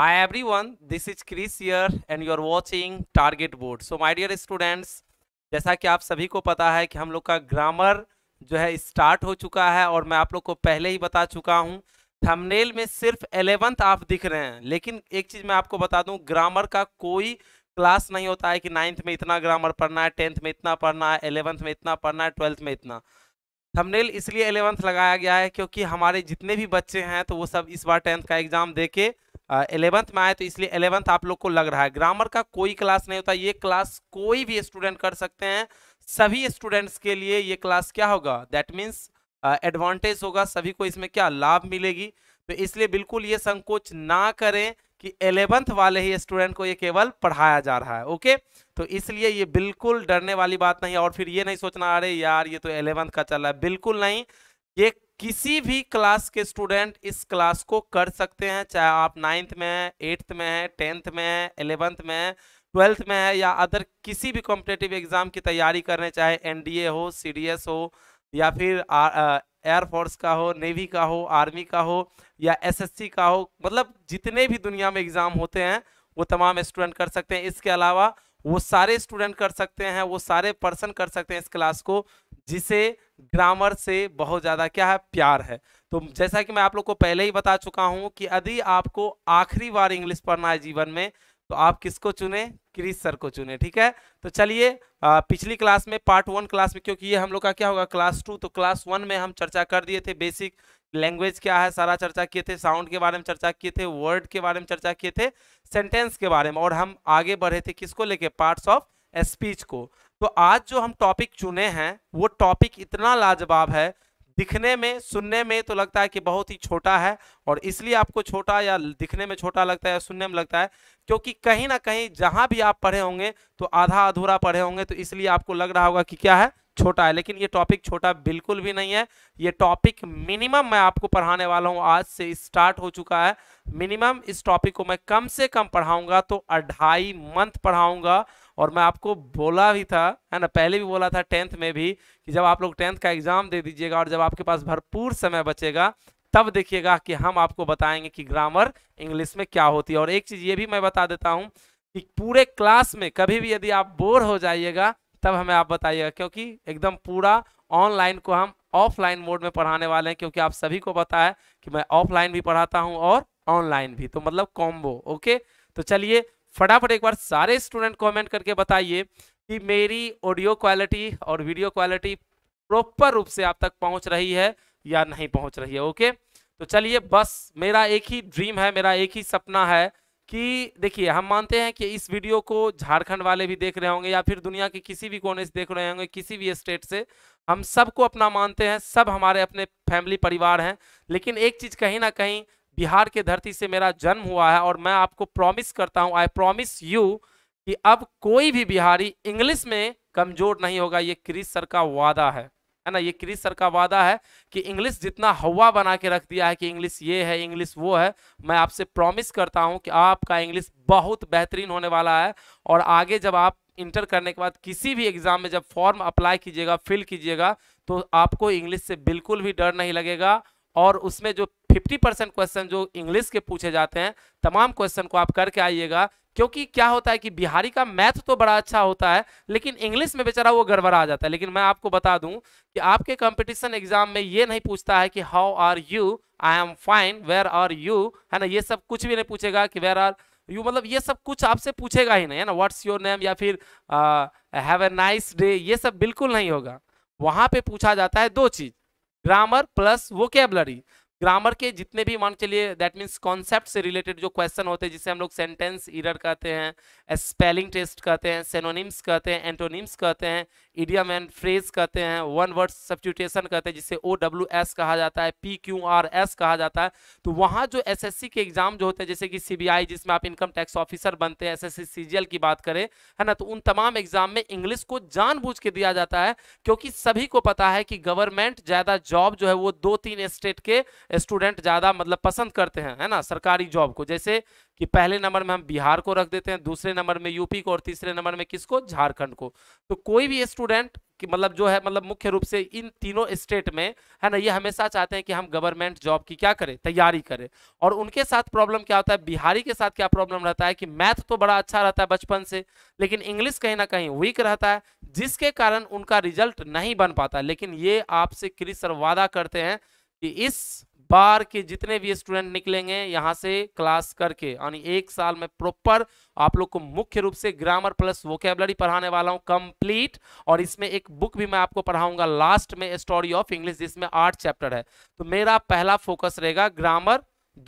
Hi everyone, this is Chris here and you are watching Target Board. So my dear students, जैसा कि आप सभी को पता है कि हम लोग का ग्रामर जो है स्टार्ट हो चुका है और मैं आप लोग को पहले ही बता चुका हूँ थमनेल में सिर्फ एलेवंथ आप दिख रहे हैं लेकिन एक चीज़ मैं आपको बता दूँ ग्रामर का कोई क्लास नहीं होता है कि नाइन्थ में इतना ग्रामर पढ़ना है टेंथ में इतना पढ़ना है एलेवंथ में इतना पढ़ना है ट्वेल्थ में इतना थंबनेल इसलिए एलेवंथ लगाया गया है क्योंकि हमारे जितने भी बच्चे हैं तो वो सब इस बार टेंथ का एग्ज़ाम दे के एलेवंथ में आए तो इसलिए एलेवंथ आप लोग को लग रहा है ग्रामर का कोई क्लास नहीं होता ये क्लास कोई भी स्टूडेंट कर सकते हैं सभी स्टूडेंट्स के लिए ये क्लास क्या होगा दैट मीन्स एडवांटेज होगा सभी को इसमें क्या लाभ मिलेगी तो इसलिए बिल्कुल ये संकोच ना करें कि एलेवंथ वाले ही स्टूडेंट को ये केवल पढ़ाया जा रहा है ओके तो इसलिए ये बिल्कुल डरने वाली बात नहीं और फिर ये नहीं सोचना अरे यार ये तो एलेवंथ का चल रहा है बिल्कुल नहीं ये किसी भी क्लास के स्टूडेंट इस क्लास को कर सकते हैं चाहे आप नाइन्थ में हैं एट्थ में हैं टेंथ में हैं एलेवंथ में हैं ट्वेल्थ में है या अदर किसी भी कॉम्पिटेटिव एग्ज़ाम की तैयारी कर रहे हैं चाहे एनडीए हो सीडीएस हो या फिर एयरफोर्स का हो नेवी का हो आर्मी का हो या एसएससी का हो मतलब जितने भी दुनिया में एग्ज़ाम होते हैं वो तमाम स्टूडेंट कर सकते हैं इसके अलावा वो सारे स्टूडेंट कर सकते हैं वो सारे पर्सन कर सकते हैं इस क्लास को जिसे ग्रामर से बहुत ज़्यादा क्या है प्यार है तो जैसा कि मैं आप लोग को पहले ही बता चुका हूँ कि यदि आपको आखिरी बार इंग्लिश पढ़ना है जीवन में तो आप किसको चुने क्रिस सर को चुने ठीक है तो चलिए पिछली क्लास में पार्ट वन क्लास में क्योंकि ये हम लोग का क्या होगा क्लास टू तो क्लास वन में हम चर्चा कर दिए थे बेसिक लैंग्वेज क्या है सारा चर्चा किए थे साउंड के बारे में चर्चा किए थे वर्ड के बारे में चर्चा किए थे सेंटेंस के बारे में और हम आगे बढ़े थे किसको लेके पार्ट्स ऑफ स्पीच को तो आज जो हम टॉपिक चुने हैं वो टॉपिक इतना लाजवाब है दिखने में सुनने में तो लगता है कि बहुत ही छोटा है और इसलिए आपको छोटा या दिखने में छोटा लगता है या सुनने में लगता है क्योंकि कहीं ना कहीं जहां भी आप पढ़े होंगे तो आधा अधूरा पढ़े होंगे तो इसलिए आपको लग रहा होगा कि क्या है छोटा है लेकिन ये टॉपिक छोटा बिल्कुल भी नहीं है ये टॉपिक मिनिमम मैं आपको पढ़ाने वाला हूँ आज से स्टार्ट हो चुका है मिनिमम इस टॉपिक को मैं कम से कम पढ़ाऊंगा तो अढ़ाई मंथ पढ़ाऊंगा और मैं आपको बोला भी था है ना पहले भी बोला था टेंथ में भी कि जब आप लोग टेंथ का एग्ज़ाम दे दीजिएगा और जब आपके पास भरपूर समय बचेगा तब देखिएगा कि हम आपको बताएंगे कि ग्रामर इंग्लिश में क्या होती है और एक चीज़ ये भी मैं बता देता हूँ कि पूरे क्लास में कभी भी यदि आप बोर हो जाइएगा तब हमें आप बताइएगा क्योंकि एकदम पूरा ऑनलाइन को हम ऑफलाइन मोड में पढ़ाने वाले हैं क्योंकि आप सभी को पता है कि मैं ऑफलाइन भी पढ़ाता हूँ और ऑनलाइन भी तो मतलब कॉम्बो ओके तो चलिए फटाफट एक बार सारे स्टूडेंट कमेंट करके बताइए कि मेरी ऑडियो क्वालिटी और वीडियो क्वालिटी प्रॉपर रूप से आप तक पहुंच रही है या नहीं पहुंच रही है ओके तो चलिए बस मेरा एक ही ड्रीम है मेरा एक ही सपना है कि देखिए हम मानते हैं कि इस वीडियो को झारखंड वाले भी देख रहे होंगे या फिर दुनिया के किसी भी कोने से देख रहे होंगे किसी भी स्टेट से हम सबको अपना मानते हैं सब हमारे अपने फैमिली परिवार हैं लेकिन एक चीज़ कहीं ना कहीं बिहार के धरती से मेरा जन्म हुआ है और मैं आपको प्रॉमिस करता हूँ आई प्रॉमिस यू कि अब कोई भी बिहारी इंग्लिश में कमजोर नहीं होगा ये क्रिस सर का वादा है है ना ये क्रिस सर का वादा है कि इंग्लिश जितना हवा बना के रख दिया है कि इंग्लिश ये है इंग्लिश वो है मैं आपसे प्रॉमिस करता हूँ कि आपका इंग्लिश बहुत बेहतरीन होने वाला है और आगे जब आप इंटर करने के बाद किसी भी एग्ज़ाम में जब फॉर्म अप्लाई कीजिएगा फिल कीजिएगा तो आपको इंग्लिश से बिल्कुल भी डर नहीं लगेगा और उसमें जो 50 परसेंट क्वेश्चन जो इंग्लिश के पूछे जाते हैं तमाम क्वेश्चन को आप करके आइएगा क्योंकि क्या होता है कि बिहारी का मैथ तो बड़ा अच्छा होता है लेकिन इंग्लिश में बेचारा वो गड़बड़ा जाता है लेकिन मैं आपको बता दूं कि आपके कंपटीशन एग्जाम में ये नहीं पूछता है कि how are you I am fine where are you है ना ये सब कुछ भी नहीं पूछेगा कि वेयर आर यू मतलब ये सब कुछ आपसे पूछेगा ही नहीं है ना व्हाट्स योर नेम या फिर हैव ए नाइस डे ये सब बिल्कुल नहीं होगा वहां पर पूछा जाता है दो चीज ग्रामर प्लस कैबलरी ग्रामर के जितने भी मान चलिए दैट मीन्स कॉन्सेप्ट से रिलेटेड जो क्वेश्चन होते हैं जिसे हम लोग सेंटेंस इरर कहते हैं स्पेलिंग टेस्ट कहते हैं सेनोनिम्स कहते हैं एंटोनिम्स कहते हैं इडियम एंड फ्रेज कहते हैं वन वर्ड सब्सिट्यूटेशन कहते हैं जिसे ओ डब्ल्यू एस कहा जाता है पी क्यू आर एस कहा जाता है तो वहाँ जो एस एस सी के एग्जाम जो होते हैं जैसे कि सी बी आई जिसमें आप इनकम टैक्स ऑफिसर बनते हैं S S C C G L की बात करें है ना तो उन तमाम एग्जाम में इंग्लिश को जानबूझ के दिया जाता है क्योंकि सभी को पता है कि गवर्नमेंट ज़्यादा जॉब जो है वो दो तीन स्टेट के स्टूडेंट ज़्यादा मतलब पसंद करते हैं है ना सरकारी जॉब को जैसे कि पहले नंबर में हम बिहार को रख देते हैं दूसरे नंबर में यूपी को और तीसरे नंबर में किसको झारखंड को तो कोई भी स्टूडेंट कि मतलब जो है मतलब मुख्य रूप से इन तीनों स्टेट में है ना ये हमेशा चाहते हैं कि हम गवर्नमेंट जॉब की क्या करें तैयारी करें और उनके साथ प्रॉब्लम क्या होता है बिहारी के साथ क्या प्रॉब्लम रहता है कि मैथ तो बड़ा अच्छा रहता है बचपन से लेकिन इंग्लिश कहीं ना कहीं वीक रहता है जिसके कारण उनका रिजल्ट नहीं बन पाता लेकिन ये आपसे क्रिस वादा करते हैं कि इस बार के जितने भी स्टूडेंट निकलेंगे यहाँ से क्लास करके यानी एक साल में प्रॉपर आप लोग को मुख्य रूप से ग्रामर प्लस वोकेबलरी पढ़ाने वाला हूँ कंप्लीट और इसमें एक बुक भी मैं आपको पढ़ाऊंगा लास्ट में स्टोरी ऑफ इंग्लिश जिसमें आठ चैप्टर है तो मेरा पहला फोकस रहेगा ग्रामर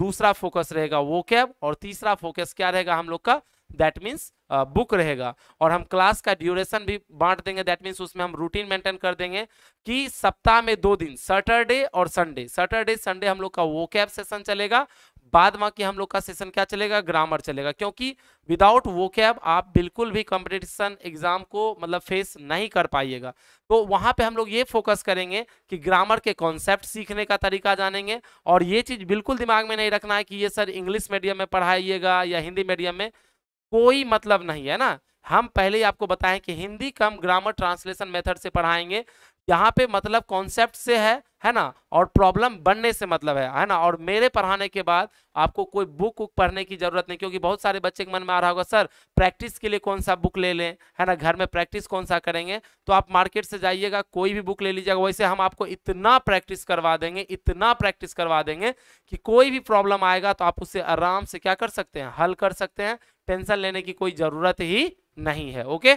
दूसरा फोकस रहेगा वोकेब और तीसरा फोकस क्या रहेगा हम लोग का दैट मीन्स बुक रहेगा और हम क्लास का ड्यूरेशन भी बांट देंगे दैट मीन्स उसमें हम रूटीन मेंटेन कर देंगे कि सप्ताह में दो दिन सैटरडे और संडे सैटरडे संडे हम लोग का वो कैब सेशन चलेगा बाद कि हम लोग का सेशन क्या चलेगा ग्रामर चलेगा क्योंकि विदाउट वो कैब आप बिल्कुल भी कंपटीशन एग्जाम को मतलब फेस नहीं कर पाइएगा तो वहाँ पे हम लोग ये फोकस करेंगे कि ग्रामर के कॉन्सेप्ट सीखने का तरीका जानेंगे और ये चीज़ बिल्कुल दिमाग में नहीं रखना है कि ये सर इंग्लिश मीडियम में पढ़ाइएगा या हिंदी मीडियम में कोई मतलब नहीं है ना हम पहले ही आपको बताएं कि हिंदी कम ग्रामर ट्रांसलेशन मेथड से पढ़ाएंगे यहाँ पे मतलब कॉन्सेप्ट से है है ना और प्रॉब्लम बनने से मतलब है है ना और मेरे पढ़ाने के बाद आपको कोई बुक उक पढ़ने की जरूरत नहीं क्योंकि बहुत सारे बच्चे के मन में आ रहा होगा सर प्रैक्टिस के लिए कौन सा बुक ले लें है ना घर में प्रैक्टिस कौन सा करेंगे तो आप मार्केट से जाइएगा कोई भी बुक ले लीजिएगा वैसे हम आपको इतना प्रैक्टिस करवा देंगे इतना प्रैक्टिस करवा देंगे कि कोई भी प्रॉब्लम आएगा तो आप उसे आराम से क्या कर सकते हैं हल कर सकते हैं टेंशन लेने की कोई ज़रूरत ही नहीं है ओके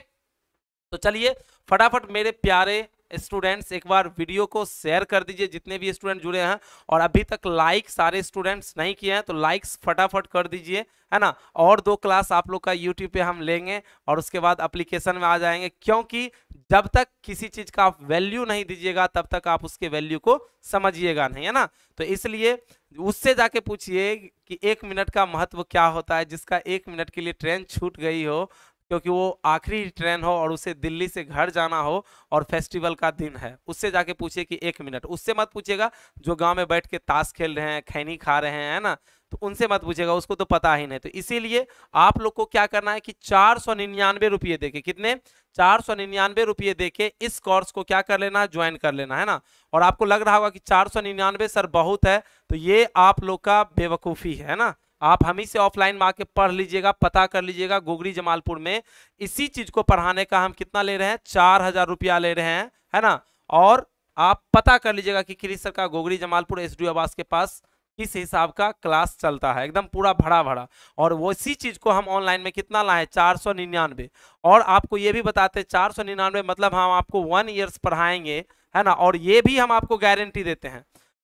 तो चलिए फटाफट मेरे प्यारे स्टूडेंट्स एक बार वीडियो को शेयर कर दीजिए जितने भी स्टूडेंट जुड़े हैं और अभी तक लाइक सारे स्टूडेंट्स नहीं किए हैं तो लाइक्स फटाफट कर दीजिए है ना और दो क्लास आप लोग का यूट्यूब पे हम लेंगे और उसके बाद अप्लीकेशन में आ जाएंगे क्योंकि जब तक किसी चीज़ का आप वैल्यू नहीं दीजिएगा तब तक आप उसके वैल्यू को समझिएगा नहीं है ना तो इसलिए उससे जाके पूछिए कि एक मिनट का महत्व क्या होता है जिसका एक मिनट के लिए ट्रेन छूट गई हो क्योंकि वो आखिरी ट्रेन हो और उसे दिल्ली से घर जाना हो और फेस्टिवल का दिन है उससे जाके पूछिए कि एक मिनट उससे मत पूछिएगा जो गांव में बैठ के ताश खेल रहे हैं खैनी खा रहे हैं है ना तो उनसे मत पूछेगा उसको तो पता ही नहीं तो इसीलिए आप लोग को क्या करना है कि चार सौ निन्यानवे रुपये देके कितने चार सौ निन्यानवे रुपये देके इस कोर्स को क्या कर लेना है ज्वाइन कर लेना है ना और आपको लग रहा होगा कि चार सौ निन्यानवे सर बहुत है तो ये आप लोग का बेवकूफ़ी है ना आप हम ही से ऑफलाइन में आके पढ़ लीजिएगा पता कर लीजिएगा गोगरी जमालपुर में इसी चीज को पढ़ाने का हम कितना ले रहे हैं चार हजार रुपया ले रहे हैं है ना और आप पता कर लीजिएगा कि सर का गोगरी जमालपुर एस आवास के पास किस हिसाब का क्लास चलता है एकदम पूरा भरा भरा और वो इसी चीज़ को हम ऑनलाइन में कितना लाए चार सौ निन्यानवे और आपको ये भी बताते हैं चार सौ निन्यानवे मतलब हम आपको वन ईयर्स पढ़ाएंगे है ना और ये भी हम आपको गारंटी देते हैं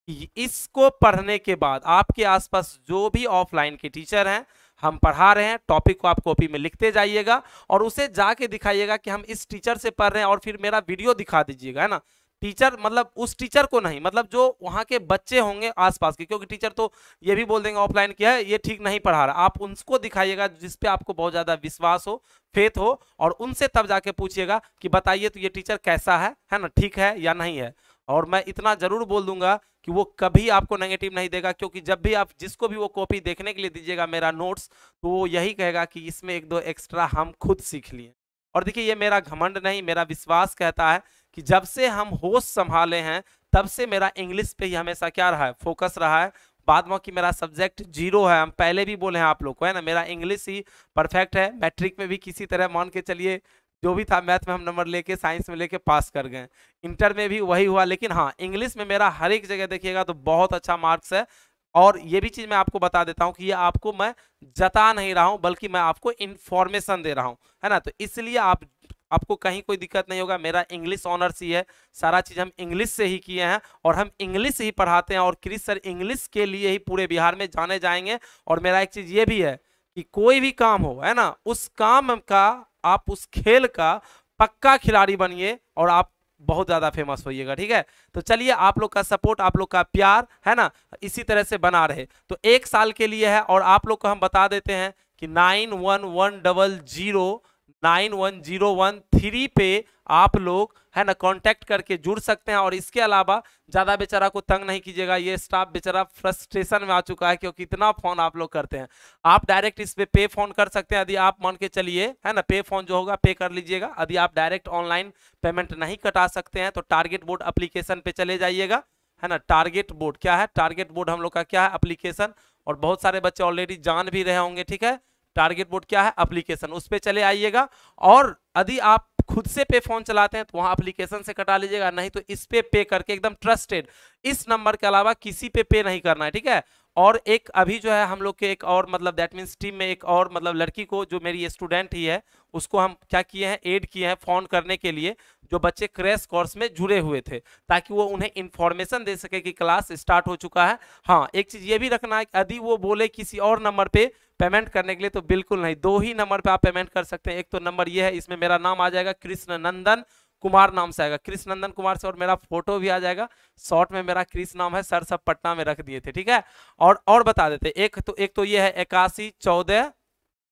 इसको पढ़ने के बाद आपके आसपास जो भी ऑफलाइन के टीचर हैं हम पढ़ा रहे हैं टॉपिक को आप कॉपी में लिखते जाइएगा और उसे जाके दिखाइएगा कि हम इस टीचर से पढ़ रहे हैं और फिर मेरा वीडियो दिखा दीजिएगा है ना टीचर मतलब उस टीचर को नहीं मतलब जो वहाँ के बच्चे होंगे आसपास के क्योंकि टीचर तो ये भी बोल देंगे ऑफलाइन किया है ये ठीक नहीं पढ़ा रहा आप उनको दिखाइएगा जिसपे आपको बहुत ज़्यादा विश्वास हो फेथ हो और उनसे तब जाके पूछिएगा कि बताइए तो ये टीचर कैसा है है ना ठीक है या नहीं है और मैं इतना ज़रूर बोल दूंगा कि वो कभी आपको नेगेटिव नहीं देगा क्योंकि जब भी आप जिसको भी वो कॉपी देखने के लिए दीजिएगा मेरा नोट्स तो वो यही कहेगा कि इसमें एक दो एक्स्ट्रा हम खुद सीख लिए और देखिए ये मेरा घमंड नहीं मेरा विश्वास कहता है कि जब से हम होश संभाले हैं तब से मेरा इंग्लिश पे ही हमेशा क्या रहा है फोकस रहा है बाद में कि मेरा सब्जेक्ट जीरो है हम पहले भी बोले हैं आप लोग को है ना मेरा इंग्लिश ही परफेक्ट है मैट्रिक में भी किसी तरह मान के चलिए जो भी था मैथ में हम नंबर लेके साइंस में लेके पास कर गए इंटर में भी वही हुआ लेकिन हाँ इंग्लिश में मेरा हर एक जगह देखिएगा तो बहुत अच्छा मार्क्स है और ये भी चीज़ मैं आपको बता देता हूँ कि ये आपको मैं जता नहीं रहा हूँ बल्कि मैं आपको इन्फॉर्मेशन दे रहा हूँ है ना तो इसलिए आप आपको कहीं कोई दिक्कत नहीं होगा मेरा इंग्लिश ऑनर्स ही है सारा चीज़ हम इंग्लिश से ही किए हैं और हम इंग्लिश ही पढ़ाते हैं और क्रिस सर इंग्लिश के लिए ही पूरे बिहार में जाने जाएंगे और मेरा एक चीज़ ये भी है कि कोई भी काम हो है ना उस काम का आप उस खेल का पक्का खिलाड़ी बनिए और आप बहुत ज़्यादा फेमस होइएगा ठीक है तो चलिए आप लोग का सपोर्ट आप लोग का प्यार है ना इसी तरह से बना रहे तो एक साल के लिए है और आप लोग को हम बता देते हैं कि nine one one double zero nine one zero one three पे आप लोग है ना कांटेक्ट करके जुड़ सकते हैं और इसके अलावा ज़्यादा बेचारा को तंग नहीं कीजिएगा ये स्टाफ बेचारा फ्रस्ट्रेशन में आ चुका है क्योंकि इतना फ़ोन आप लोग करते हैं आप डायरेक्ट इस पे, पे फ़ोन कर सकते हैं यदि आप मान के चलिए है ना पे फ़ोन जो होगा पे कर लीजिएगा यदि आप डायरेक्ट ऑनलाइन पेमेंट नहीं कटा सकते हैं तो टारगेट बोर्ड अप्लीकेशन पे चले जाइएगा है ना टारगेट बोर्ड क्या है टारगेट बोर्ड हम लोग का क्या है अप्लीकेशन और बहुत सारे बच्चे ऑलरेडी जान भी रहे होंगे ठीक है टारगेट बोर्ड क्या है अप्लीकेशन उस पर चले आइएगा और यदि आप खुद से पे फोन चलाते हैं तो वहां अप्लीकेशन से कटा लीजिएगा नहीं तो इस पे पे करके एकदम ट्रस्टेड इस नंबर के अलावा किसी पे पे नहीं करना है ठीक है और एक अभी जो है हम लोग के एक और मतलब दैट मीन्स टीम में एक और मतलब लड़की को जो मेरी स्टूडेंट ही है उसको हम क्या किए हैं एड किए हैं फोन करने के लिए जो बच्चे क्रैश कोर्स में जुड़े हुए थे ताकि वो उन्हें इन्फॉर्मेशन दे सके कि क्लास स्टार्ट हो चुका है हाँ एक चीज़ ये भी रखना है कि यदि वो बोले किसी और नंबर पे पेमेंट करने के लिए तो बिल्कुल नहीं दो ही नंबर पे आप पेमेंट कर सकते हैं एक तो नंबर ये है इसमें मेरा नाम आ जाएगा कृष्ण नंदन कुमार नाम से आएगा कृष्ण नंदन कुमार से और मेरा फोटो भी आ जाएगा शॉर्ट में मेरा कृष्ण नाम है सर सब पटना में रख दिए थे ठीक है और और बता देते एक तो एक तो ये है इक्यासी चौदह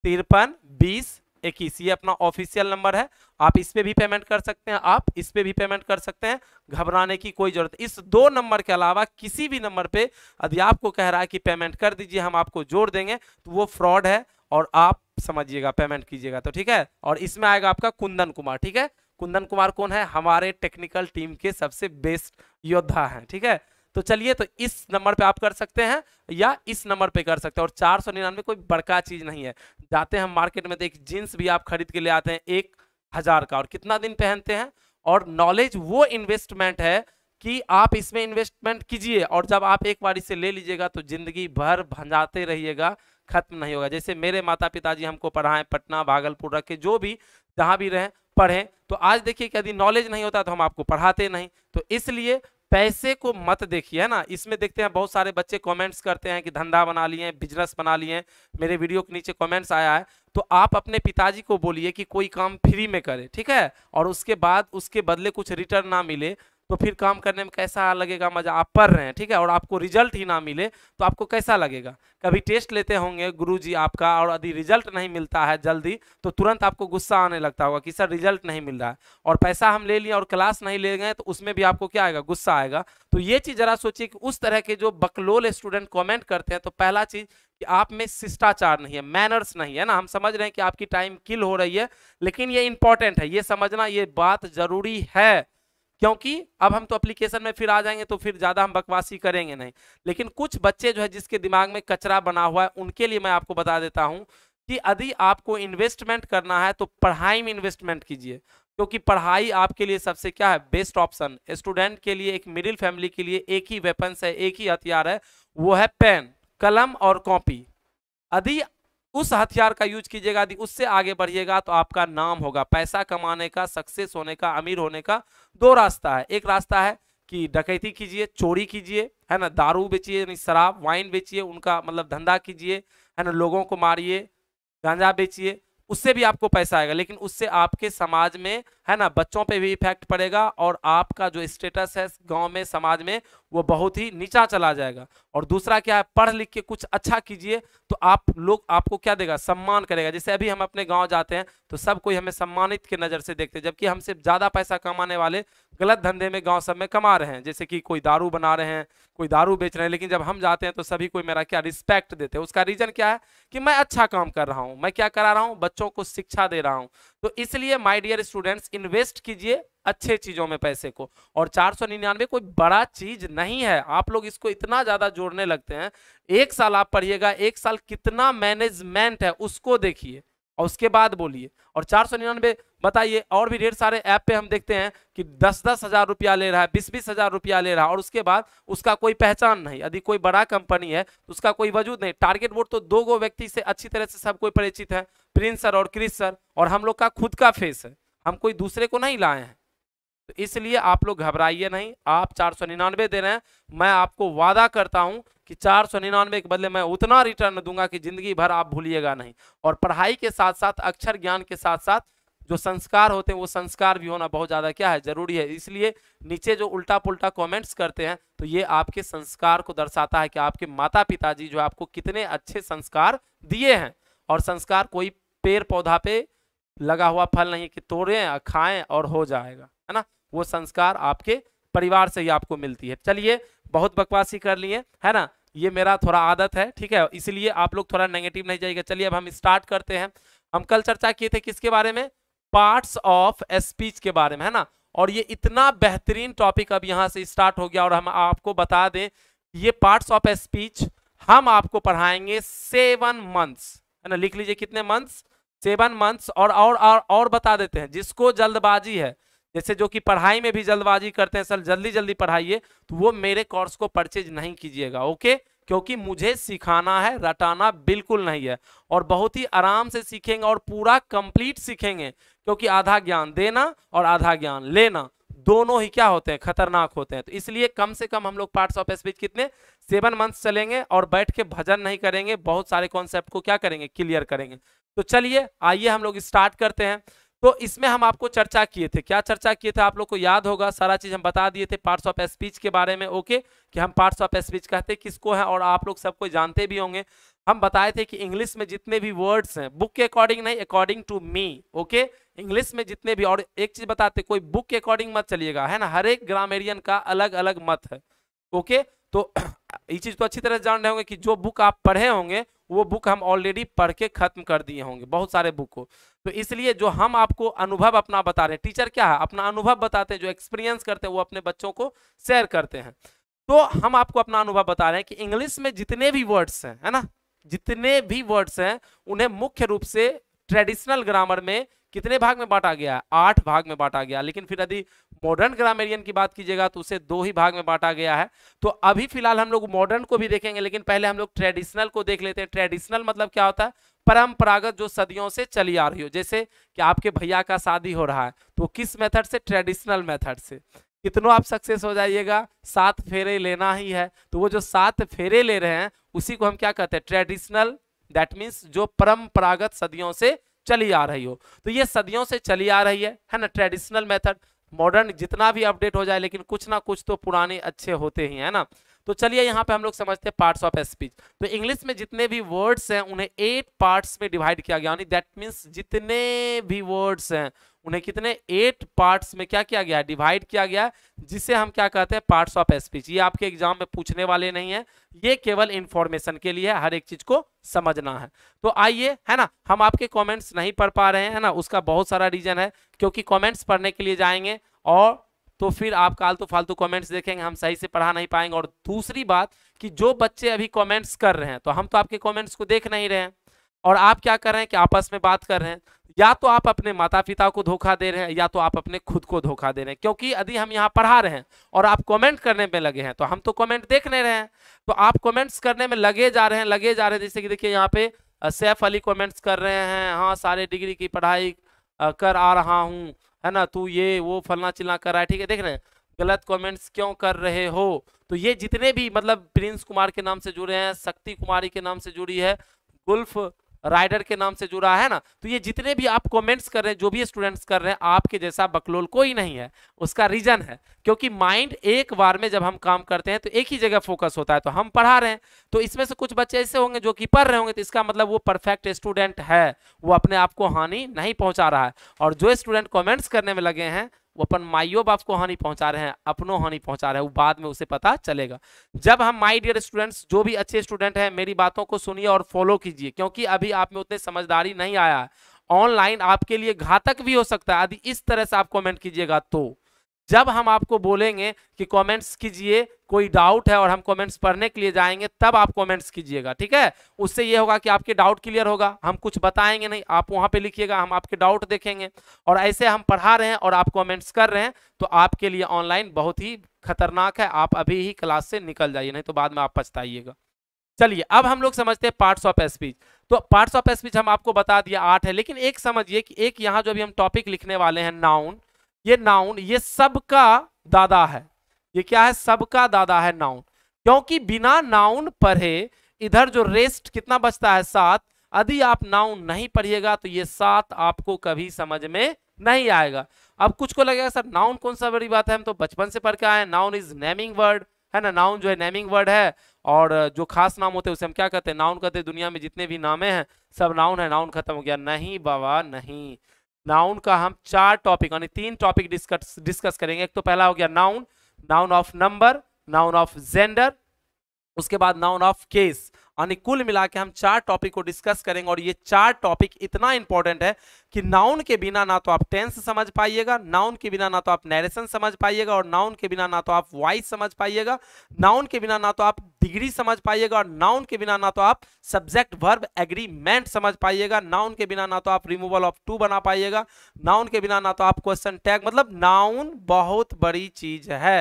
तिरपन बीस इक्कीस ये अपना ऑफिशियल नंबर है आप इस पर भी पेमेंट कर सकते हैं आप इस पर भी पेमेंट कर सकते हैं घबराने की कोई जरूरत इस दो नंबर के अलावा किसी भी नंबर पे यदि आपको कह रहा है कि पेमेंट कर दीजिए हम आपको जोड़ देंगे तो वो फ्रॉड है और आप समझिएगा पेमेंट कीजिएगा तो ठीक है और इसमें आएगा आपका कुंदन कुमार ठीक है कुंदन कुमार कौन है हमारे टेक्निकल टीम के सबसे बेस्ट योद्धा हैं ठीक है तो चलिए तो इस नंबर पे आप कर सकते हैं या इस नंबर पे कर सकते हैं और चार सौ निन्यानवे कोई बड़का चीज नहीं है जाते हैं मार्केट में तो एक जींस भी आप खरीद के ले आते हैं एक हजार का और कितना दिन पहनते हैं और नॉलेज वो इन्वेस्टमेंट है कि आप इसमें इन्वेस्टमेंट कीजिए और जब आप एक बार इसे ले लीजिएगा तो जिंदगी भर भंजाते रहिएगा खत्म नहीं होगा जैसे मेरे माता पिताजी हमको पढ़ाएं पटना भागलपुर रखे जो भी जहाँ भी रहें पढ़ें तो आज देखिए यदि नॉलेज नहीं होता तो हम आपको पढ़ाते नहीं तो इसलिए पैसे को मत देखिए है ना इसमें देखते हैं बहुत सारे बच्चे कमेंट्स करते हैं कि धंधा बना लिए हैं बिजनेस बना लिए हैं मेरे वीडियो के नीचे कमेंट्स आया है तो आप अपने पिताजी को बोलिए कि कोई काम फ्री में करे ठीक है और उसके बाद उसके बदले कुछ रिटर्न ना मिले तो फिर काम करने में कैसा लगेगा मजा आप पढ़ रहे हैं ठीक है और आपको रिजल्ट ही ना मिले तो आपको कैसा लगेगा कभी टेस्ट लेते होंगे गुरु जी आपका और यदि रिजल्ट नहीं मिलता है जल्दी तो तुरंत आपको गुस्सा आने लगता होगा कि सर रिजल्ट नहीं मिल रहा है और पैसा हम ले लिए और क्लास नहीं ले गए तो उसमें भी आपको क्या आएगा गुस्सा आएगा तो ये चीज़ ज़रा सोचिए कि उस तरह के जो बकलोल स्टूडेंट कॉमेंट करते हैं तो पहला चीज़ कि आप में शिष्टाचार नहीं है मैनर्स नहीं है ना हम समझ रहे हैं कि आपकी टाइम किल हो रही है लेकिन ये इंपॉर्टेंट है ये समझना ये बात ज़रूरी है क्योंकि अब हम तो एप्लीकेशन में फिर आ जाएंगे तो फिर ज़्यादा हम बकवासी करेंगे नहीं लेकिन कुछ बच्चे जो है जिसके दिमाग में कचरा बना हुआ है उनके लिए मैं आपको बता देता हूँ कि यदि आपको इन्वेस्टमेंट करना है तो पढ़ाई में इन्वेस्टमेंट कीजिए क्योंकि पढ़ाई आपके लिए सबसे क्या है बेस्ट ऑप्शन स्टूडेंट के लिए एक मिडिल फैमिली के लिए एक ही वेपन्स है एक ही हथियार है वो है पेन कलम और कॉपी यदि उस हथियार का यूज कीजिएगा यदि उससे आगे बढ़िएगा तो आपका नाम होगा पैसा कमाने का सक्सेस होने का अमीर होने का दो रास्ता है एक रास्ता है कि डकैती कीजिए चोरी कीजिए है ना दारू बेचिए यानी शराब वाइन बेचिए उनका मतलब धंधा कीजिए है ना लोगों को मारिए गांजा बेचिए उससे भी आपको पैसा आएगा लेकिन उससे आपके समाज में है ना बच्चों पे भी इफेक्ट पड़ेगा और आपका जो स्टेटस है गांव में समाज में वो बहुत ही नीचा चला जाएगा और दूसरा क्या है पढ़ लिख के कुछ अच्छा कीजिए तो आप लोग आपको क्या देगा सम्मान करेगा जैसे अभी हम अपने गाँव जाते हैं तो सब कोई हमें सम्मानित की नज़र से देखते हैं जबकि हमसे ज़्यादा पैसा कमाने वाले गलत धंधे में गाँव सब में कमा रहे हैं जैसे कि कोई दारू बना रहे हैं कोई दारू बेच रहे हैं लेकिन जब हम जाते हैं तो सभी कोई मेरा क्या रिस्पेक्ट देते हैं उसका रीजन क्या है कि मैं अच्छा काम कर रहा हूं मैं क्या करा रहा हूं बच्चों को शिक्षा दे रहा हूँ तो इसलिए माय डियर स्टूडेंट्स इन्वेस्ट कीजिए अच्छे चीजों में पैसे को और चार सौ निन्यानवे कोई बड़ा चीज नहीं है आप लोग इसको इतना ज्यादा जोड़ने लगते हैं एक साल आप पढ़िएगा एक साल कितना मैनेजमेंट है उसको देखिए और उसके बाद बोलिए और चार सौ निन्यानवे बताइए और भी ढेर सारे ऐप पे हम देखते हैं कि दस दस हज़ार रुपया ले रहा है बीस बीस हज़ार रुपया ले रहा है और उसके बाद उसका कोई पहचान नहीं यदि कोई बड़ा कंपनी है तो उसका कोई वजूद नहीं टारगेट बोर्ड तो दो गो व्यक्ति से अच्छी तरह से सब कोई परिचित है प्रिंस सर और क्रिस सर और हम लोग का खुद का फेस है हम कोई दूसरे को नहीं लाए हैं तो इसलिए आप लोग घबराइए नहीं आप चार सौ निन्यानवे दे रहे हैं मैं आपको वादा करता हूं कि चार सौ निन्यानवे के बदले मैं उतना रिटर्न दूंगा कि ज़िंदगी भर आप भूलिएगा नहीं और पढ़ाई के साथ साथ अक्षर ज्ञान के साथ साथ जो संस्कार होते हैं वो संस्कार भी होना बहुत ज़्यादा क्या है ज़रूरी है इसलिए नीचे जो उल्टा पुल्टा कमेंट्स करते हैं तो ये आपके संस्कार को दर्शाता है कि आपके माता पिताजी जो आपको कितने अच्छे संस्कार दिए हैं और संस्कार कोई पेड़ पौधा पे लगा हुआ फल नहीं कि तोड़े खाएं और हो जाएगा वो संस्कार आपके परिवार से ही आपको मिलती है चलिए बहुत बकवासी कर लिए है ना ये मेरा थोड़ा आदत है ठीक है इसलिए आप लोग थोड़ा नेगेटिव नहीं जाइएगा चलिए अब हम स्टार्ट करते हैं हम कल चर्चा किए थे किसके बारे में पार्ट्स ऑफ स्पीच के बारे में है ना और ये इतना बेहतरीन टॉपिक अब यहाँ से स्टार्ट हो गया और हम आपको बता दें ये पार्ट्स ऑफ स्पीच हम आपको पढ़ाएंगे सेवन मंथ्स है ना लिख लीजिए कितने मंथ्स सेवन मंथ्स और और और बता देते हैं जिसको जल्दबाजी है जैसे जो कि पढ़ाई में भी जल्दबाजी करते हैं सर जल्दी जल्दी पढ़ाइए तो वो मेरे कोर्स को परचेज नहीं कीजिएगा ओके क्योंकि मुझे सिखाना है रटाना बिल्कुल नहीं है और बहुत ही आराम से सीखेंगे और पूरा कंप्लीट सीखेंगे क्योंकि आधा ज्ञान देना और आधा ज्ञान लेना दोनों ही क्या होते हैं खतरनाक होते हैं तो इसलिए कम से कम हम लोग पार्ट्स ऑफ स्पीच कितने सेवन मंथ्स चलेंगे और बैठ के भजन नहीं करेंगे बहुत सारे कॉन्सेप्ट को क्या करेंगे क्लियर करेंगे तो चलिए आइए हम लोग स्टार्ट करते हैं तो इसमें हम आपको चर्चा किए थे क्या चर्चा किए थे आप लोग को याद होगा सारा चीज़ हम बता दिए थे पार्ट्स ऑफ स्पीच के बारे में ओके कि हम पार्ट्स ऑफ स्पीच कहते किसको है और आप लोग सबको जानते भी होंगे हम बताए थे कि इंग्लिश में जितने भी वर्ड्स हैं बुक के अकॉर्डिंग नहीं according to me okay English में जितने भी और एक चीज़ बताते कोई बुक के अकॉर्डिंग मत चलिएगा है ना हर एक ग्रामेरियन का अलग अलग मत है ओके तो ये चीज़ तो अच्छी तरह जान रहे होंगे कि जो बुक आप पढ़े होंगे वो बुक हम ऑलरेडी पढ़ के ख़त्म कर दिए होंगे बहुत सारे बुक को तो इसलिए जो हम आपको अनुभव अपना बता रहे हैं टीचर क्या है अपना अनुभव बताते हैं जो एक्सपीरियंस करते हैं वो अपने बच्चों को शेयर करते हैं तो हम आपको अपना अनुभव बता रहे हैं कि इंग्लिश में जितने भी वर्ड्स हैं है ना जितने भी वर्ड्स हैं उन्हें मुख्य रूप से ट्रेडिशनल ग्रामर में कितने भाग में बांटा गया है आठ भाग में बांटा गया लेकिन फिर यदि मॉडर्न ग्रामेरियन की बात कीजिएगा तो उसे दो ही भाग में बांटा गया है तो अभी फिलहाल हम लोग मॉडर्न को भी देखेंगे लेकिन पहले हम लोग ट्रेडिशनल को देख लेते हैं ट्रेडिशनल मतलब क्या होता है परंपरागत जो सदियों से चली आ रही हो जैसे कि आपके भैया का शादी हो रहा है तो किस मेथड से ट्रेडिशनल मेथड से कितनों आप सक्सेस हो जाइएगा सात फेरे लेना ही है तो वो जो सात फेरे ले रहे हैं उसी को हम क्या कहते हैं ट्रेडिशनल दैट मीन्स जो परंपरागत सदियों से चली आ रही हो तो ये सदियों से चली आ रही है है ना ट्रेडिशनल मेथड मॉडर्न जितना भी अपडेट हो जाए लेकिन कुछ ना कुछ तो पुराने अच्छे होते ही है ना तो चलिए यहाँ पे हम लोग समझते हैं पार्ट्स ऑफ स्पीच तो इंग्लिश में जितने भी वर्ड्स हैं उन्हें एट पार्ट्स में डिवाइड किया गया यानी दैट मीन्स जितने भी वर्ड्स हैं उन्हें कितने एट पार्ट्स में क्या किया गया डिवाइड किया गया जिसे हम क्या कहते हैं पार्ट्स ऑफ स्पीच ये आपके एग्जाम में पूछने वाले नहीं है ये केवल इंफॉर्मेशन के लिए हर एक चीज को समझना है तो आइए है ना हम आपके कमेंट्स नहीं पढ़ पा रहे हैं ना उसका बहुत सारा रीजन है क्योंकि कमेंट्स पढ़ने के लिए जाएंगे और तो फिर आप तो फालतू फालतू कमेंट्स देखेंगे हम सही से पढ़ा नहीं पाएंगे और दूसरी बात कि जो बच्चे अभी कमेंट्स कर रहे हैं तो हम तो आपके कमेंट्स को देख नहीं रहे हैं और आप क्या कर रहे हैं कि आपस में बात कर रहे हैं या तो आप अपने माता पिता को धोखा दे रहे हैं या तो आप अपने खुद को धोखा दे रहे हैं क्योंकि यदि हम यहाँ पढ़ा रहे हैं और आप कमेंट करने में लगे हैं तो हम तो कमेंट देख नहीं रहे हैं तो आप कमेंट्स करने में लगे जा रहे हैं लगे जा रहे हैं जैसे कि देखिए यहाँ पे सैफ अली कमेंट्स कर रहे हैं हाँ सारे डिग्री की पढ़ाई कर आ रहा हूँ है ना तू ये वो फलना चिलना कर रहा है ठीक है देख रहे हैं गलत कमेंट्स क्यों कर रहे हो तो ये जितने भी मतलब प्रिंस कुमार के नाम से जुड़े हैं शक्ति कुमारी के नाम से जुड़ी है गुल्फ राइडर के नाम से जुड़ा है ना तो ये जितने भी आप कमेंट्स कर रहे हैं जो भी स्टूडेंट्स कर रहे हैं आपके जैसा बकलोल कोई नहीं है उसका रीजन है क्योंकि माइंड एक बार में जब हम काम करते हैं तो एक ही जगह फोकस होता है तो हम पढ़ा रहे हैं तो इसमें से कुछ बच्चे ऐसे होंगे जो कि पढ़ रहे होंगे तो इसका मतलब वो परफेक्ट स्टूडेंट है वो अपने आप को हानि नहीं पहुंचा रहा है और जो स्टूडेंट कॉमेंट्स करने में लगे हैं वो अपन माइयो बाप को हानि पहुंचा रहे हैं अपनो हानि पहुंचा रहे हैं वो बाद में उसे पता चलेगा जब हम माई डियर स्टूडेंट्स जो भी अच्छे स्टूडेंट हैं मेरी बातों को सुनिए और फॉलो कीजिए क्योंकि अभी आप में उतने समझदारी नहीं आया है ऑनलाइन आपके लिए घातक भी हो सकता है यदि इस तरह से आप कॉमेंट कीजिएगा तो जब हम आपको बोलेंगे कि कमेंट्स कीजिए कोई डाउट है और हम कमेंट्स पढ़ने के लिए जाएंगे तब आप कमेंट्स कीजिएगा ठीक है उससे ये होगा कि आपके डाउट क्लियर होगा हम कुछ बताएंगे नहीं आप वहाँ पे लिखिएगा हम आपके डाउट देखेंगे और ऐसे हम पढ़ा रहे हैं और आप कमेंट्स कर रहे हैं तो आपके लिए ऑनलाइन बहुत ही खतरनाक है आप अभी ही क्लास से निकल जाइए नहीं तो बाद में आप पछताइएगा चलिए अब हम लोग समझते हैं पार्ट्स ऑफ स्पीच तो पार्ट्स ऑफ स्पीच हम आपको बता दिया आठ है लेकिन एक समझिए कि एक यहाँ जो अभी हम टॉपिक लिखने वाले हैं नाउन ये नाउन ये सबका दादा है ये क्या है सबका दादा है नाउन क्योंकि बिना नाउन पढ़े इधर जो रेस्ट कितना बचता है सात यदि आप नाउन नहीं पढ़िएगा तो ये सात आपको कभी समझ में नहीं आएगा अब कुछ को लगेगा सर नाउन कौन सा बड़ी बात है हम तो बचपन से पढ़ के आए नाउन इज नेमिंग वर्ड है ना नाउन जो है नेमिंग वर्ड है और जो खास नाम होते हैं उसे हम क्या कहते हैं नाउन कहते हैं दुनिया में जितने भी नामे हैं सब नाउन है नाउन खत्म हो गया नहीं बाबा नहीं नाउन का हम चार टॉपिक यानी तीन टॉपिक डिस्कस डिस्कस करेंगे एक तो पहला हो गया noun noun of number noun of gender उसके बाद नाउन ऑफ केस यानी कुल मिला के हम चार टॉपिक को डिस्कस करेंगे और ये चार टॉपिक इतना इंपॉर्टेंट है कि नाउन के बिना ना तो आप टेंस समझ पाइएगा नाउन के बिना ना तो आप नैरेशन समझ पाइएगा और नाउन के बिना ना तो आप वॉइस समझ पाइएगा नाउन के बिना ना तो आप डिग्री समझ पाइएगा और नाउन के बिना ना तो आप सब्जेक्ट वर्ब एग्रीमेंट समझ पाइएगा नाउन के बिना ना तो आप रिमूवल ऑफ टू बना पाइएगा नाउन के बिना ना तो आप क्वेश्चन टैग मतलब नाउन बहुत बड़ी चीज है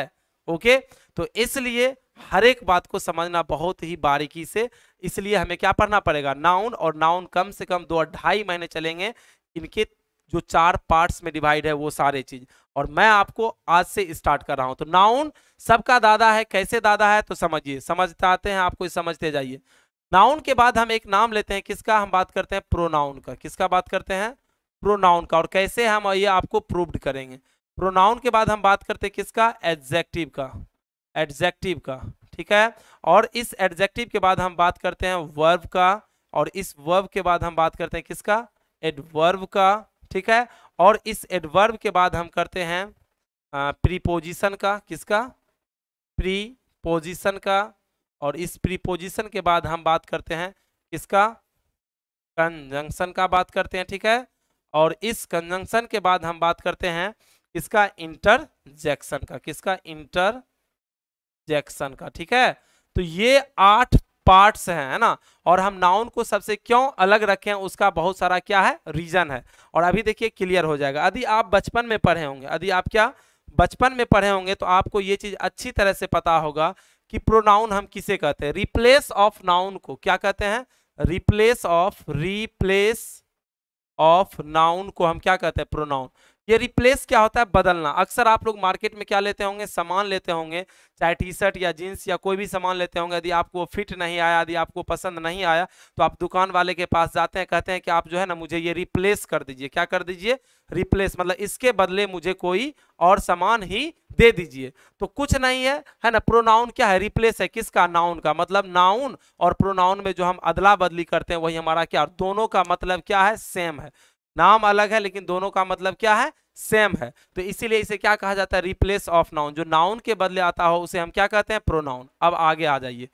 ओके तो इसलिए हर एक बात को समझना बहुत ही बारीकी से इसलिए हमें क्या पढ़ना पड़ेगा नाउन और नाउन कम से कम दो ढाई महीने चलेंगे इनके जो चार पार्ट्स में डिवाइड है वो सारे चीज और मैं आपको आज से स्टार्ट कर रहा हूं तो नाउन सबका दादा है कैसे दादा है तो समझिए समझते आते हैं आपको समझते जाइए नाउन के बाद हम एक नाम लेते हैं किसका हम बात करते हैं प्रोनाउन का किसका बात करते हैं प्रोनाउन का और कैसे हम ये आपको प्रूव्ड करेंगे प्रोनाउन के बाद हम बात करते हैं किसका एग्जेक्टिव का एडजेक्टिव का ठीक है और इस एडजेक्टिव के बाद हम बात करते हैं वर्ब का और इस वर्ब के बाद हम बात करते हैं किसका एडवर्ब का ठीक है और इस एडवर्ब के बाद हम करते हैं प्रीपोजिशन का किसका प्रीपोजिशन का और इस प्रीपोजिशन के बाद हम बात करते हैं किसका कंजंक्शन का बात करते हैं ठीक है और इस कंजंक्शन के बाद हम बात करते हैं किसका इंटरजेक्शन का किसका इंटर जैक्सन का ठीक है तो ये आठ पार्ट्स हैं है ना और हम नाउन को सबसे क्यों अलग रखें उसका बहुत सारा क्या है रीजन है और अभी देखिए क्लियर हो जाएगा यदि आप बचपन में पढ़े होंगे यदि आप क्या बचपन में पढ़े होंगे तो आपको ये चीज अच्छी तरह से पता होगा कि प्रोनाउन हम किसे कहते हैं रिप्लेस ऑफ नाउन को क्या कहते हैं replace of replace of noun को हम क्या कहते हैं प्रोनाउन ये रिप्लेस क्या होता है बदलना अक्सर आप लोग मार्केट में क्या लेते होंगे सामान लेते होंगे चाहे टी शर्ट या जीन्स या कोई भी सामान लेते होंगे यदि आपको फिट नहीं आया यदि आपको पसंद नहीं आया तो आप दुकान वाले के पास जाते हैं कहते हैं कि आप जो है ना मुझे ये रिप्लेस कर दीजिए क्या कर दीजिए रिप्लेस मतलब इसके बदले मुझे कोई और सामान ही दे दीजिए तो कुछ नहीं है है ना प्रोनाउन क्या है रिप्लेस है किसका नाउन का मतलब नाउन और प्रोनाउन में जो हम अदला बदली करते हैं वही हमारा क्या दोनों का मतलब क्या है सेम है नाम अलग है लेकिन दोनों का मतलब क्या है सेम है तो इसीलिए इसे क्या कहा जाता है रिप्लेस ऑफ नाउन जो नाउन के बदले आता हो उसे हम क्या कहते हैं प्रोनाउन अब आगे आ जाइए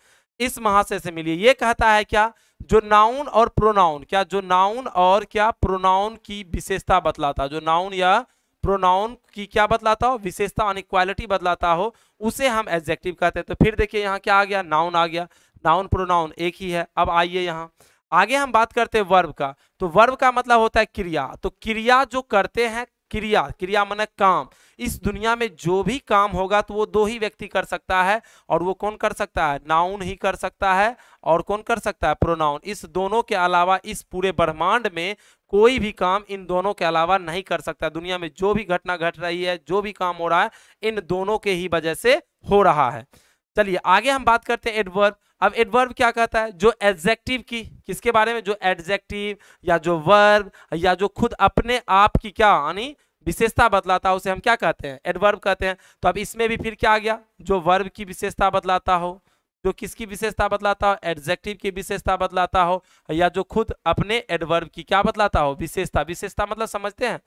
इस महाशय से मिलिए ये कहता है क्या जो नाउन और प्रोनाउन क्या जो नाउन और क्या प्रोनाउन की विशेषता बतलाता जो नाउन या प्रोनाउन की क्या बतलाता हो विशेषता यानी क्वालिटी बतलाता हो उसे हम एग्जेक्टिव कहते हैं तो फिर देखिए यहाँ क्या आ गया नाउन आ गया नाउन प्रोनाउन एक ही है अब आइए यहाँ आगे हम बात करते हैं वर्ब का तो वर्ब का मतलब होता है क्रिया तो क्रिया जो करते हैं क्रिया क्रिया मन काम इस दुनिया में जो भी काम होगा तो वो दो ही व्यक्ति कर सकता है और वो कौन कर सकता है नाउन ही कर सकता है और कौन कर सकता है प्रोनाउन इस दोनों के अलावा इस पूरे ब्रह्मांड में कोई भी काम इन दोनों के अलावा नहीं कर सकता दुनिया में जो भी घटना घट रही है जो भी काम हो रहा है इन दोनों के ही वजह से हो रहा है चलिए आगे हम बात करते हैं एडवर्ब अब एडवर्ब क्या कहता है जो एडजेक्टिव की किसके बारे में जो एडजेक्टिव या जो वर्ब या जो खुद अपने आप की क्या यानी विशेषता बतलाता हो उसे हम क्या कहते हैं एडवर्ब कहते हैं तो अब इसमें भी फिर क्या आ गया जो वर्ब की विशेषता बतलाता हो जो किसकी विशेषता बतलाता हो एडजेक्टिव की विशेषता बतलाता हो या जो खुद अपने एडवर्ब की क्या बतलाता हो विशेषता विशेषता मतलब समझते हैं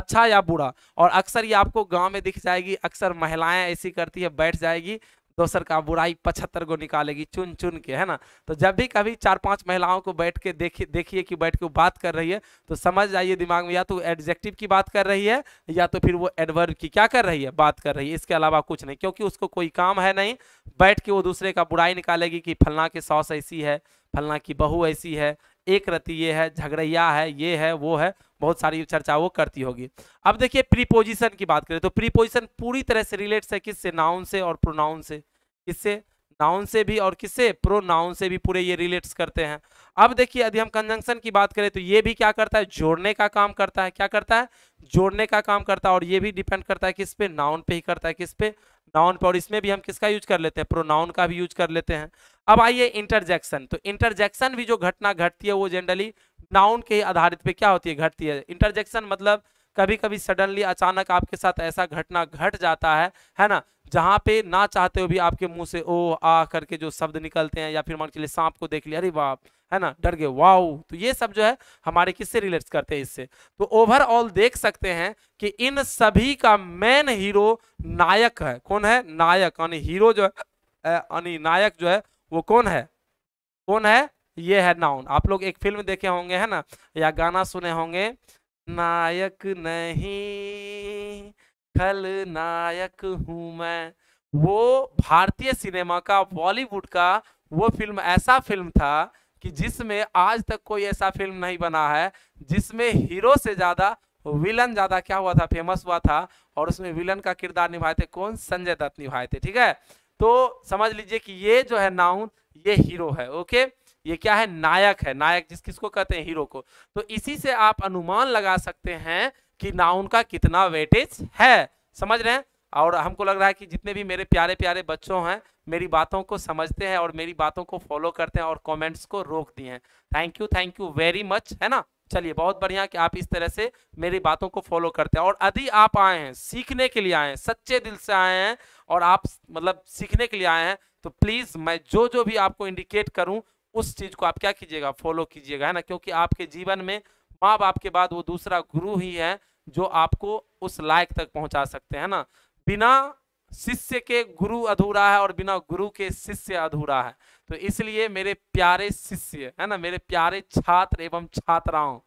अच्छा या बुरा और अक्सर ये आपको गांव में दिख जाएगी अक्सर महिलाएं ऐसी करती है बैठ जाएगी दोसर का बुराई पचहत्तर गो निकालेगी चुन चुन के है ना तो जब भी कभी चार पांच महिलाओं को बैठ के देखिए देखिए कि बैठ के बात कर रही है तो समझ जाइए दिमाग में या तो एडजेक्टिव की बात कर रही है या तो फिर वो एडवर्ब की क्या कर रही है बात कर रही है इसके अलावा कुछ नहीं क्योंकि उसको कोई काम है नहीं बैठ के वो दूसरे का बुराई निकालेगी कि फलना के सॉस ऐसी है फलना की बहू ऐसी है एक रति ये है झगड़ैया है ये है वो है बहुत सारी चर्चा वो करती होगी अब देखिए प्रीपोजिशन की बात करें तो प्रीपोजिशन पूरी तरह से रिलेट है किससे नाउन से और प्रोनाउन से किससे नाउन से भी और किससे प्रो नाउन से भी पूरे ये रिलेट्स करते हैं अब देखिए यदि हम कंजंक्शन की बात करें तो ये भी क्या करता है जोड़ने का काम करता है क्या करता है जोड़ने का काम करता है और ये भी डिपेंड करता है किस पे नाउन पे ही करता है किस पे नाउन पे और इसमें भी हम किसका यूज कर लेते हैं प्रो नाउन का भी यूज कर लेते हैं अब आइए इंटरजेक्शन तो इंटरजेक्शन भी जो घटना घटती है वो जनरली नाउन के आधारित पे क्या होती है घटती है इंटरजेक्शन मतलब कभी कभी सडनली अचानक आपके साथ ऐसा घटना घट जाता है है ना जहाँ पे ना चाहते हो भी आपके मुंह से ओ आ करके जो शब्द निकलते हैं या फिर मान के लिए सांप को देख लिया अरे बाप है ना डर गए वाओ तो ये सब जो है हमारे किससे रिलेट करते हैं इससे तो ओवरऑल देख सकते हैं कि इन सभी का मेन हीरो नायक है कौन है नायक यानी हीरो जो है यानी नायक जो है वो कौन है कौन है ये है नाउन आप लोग एक फिल्म देखे होंगे है ना या गाना सुने होंगे नायक नहीं खल नायक हूं मैं वो भारतीय सिनेमा का बॉलीवुड का वो फिल्म ऐसा फिल्म था कि जिसमें आज तक कोई ऐसा फिल्म नहीं बना है जिसमें हीरो से ज्यादा विलन ज्यादा क्या हुआ था फेमस हुआ था और उसमें विलन का किरदार निभाए थे कौन संजय दत्त निभाए थे ठीक है तो समझ लीजिए कि ये जो है नाउन ये हीरो है ओके ये क्या है नायक है नायक जिस किसको कहते हैं हीरो को तो इसी से आप अनुमान लगा सकते हैं कि नाउन का कितना वेटेज है समझ रहे हैं और हमको लग रहा है कि जितने भी मेरे प्यारे प्यारे बच्चों हैं मेरी बातों को समझते हैं और मेरी बातों को फॉलो करते हैं और कमेंट्स को रोक दिए हैं thank you thank you very much है ना चलिए बहुत बढ़िया कि आप इस तरह से मेरी बातों को फॉलो करते हैं और यदि आप आए हैं सीखने के लिए आए हैं सच्चे दिल से आए हैं और आप मतलब सीखने के लिए आए हैं तो प्लीज़ मैं जो जो भी आपको इंडिकेट करूँ उस चीज़ को आप क्या कीजिएगा फॉलो कीजिएगा है ना क्योंकि आपके जीवन में माँ बाप के बाद वो दूसरा गुरु ही है जो आपको उस लायक तक पहुँचा सकते हैं ना बिना शिष्य के गुरु अधूरा है और बिना गुरु के शिष्य अधूरा है तो इसलिए मेरे प्यारे शिष्य है ना मेरे प्यारे छात्र एवं छात्राओं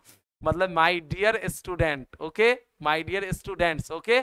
मतलब my dear student okay my dear students okay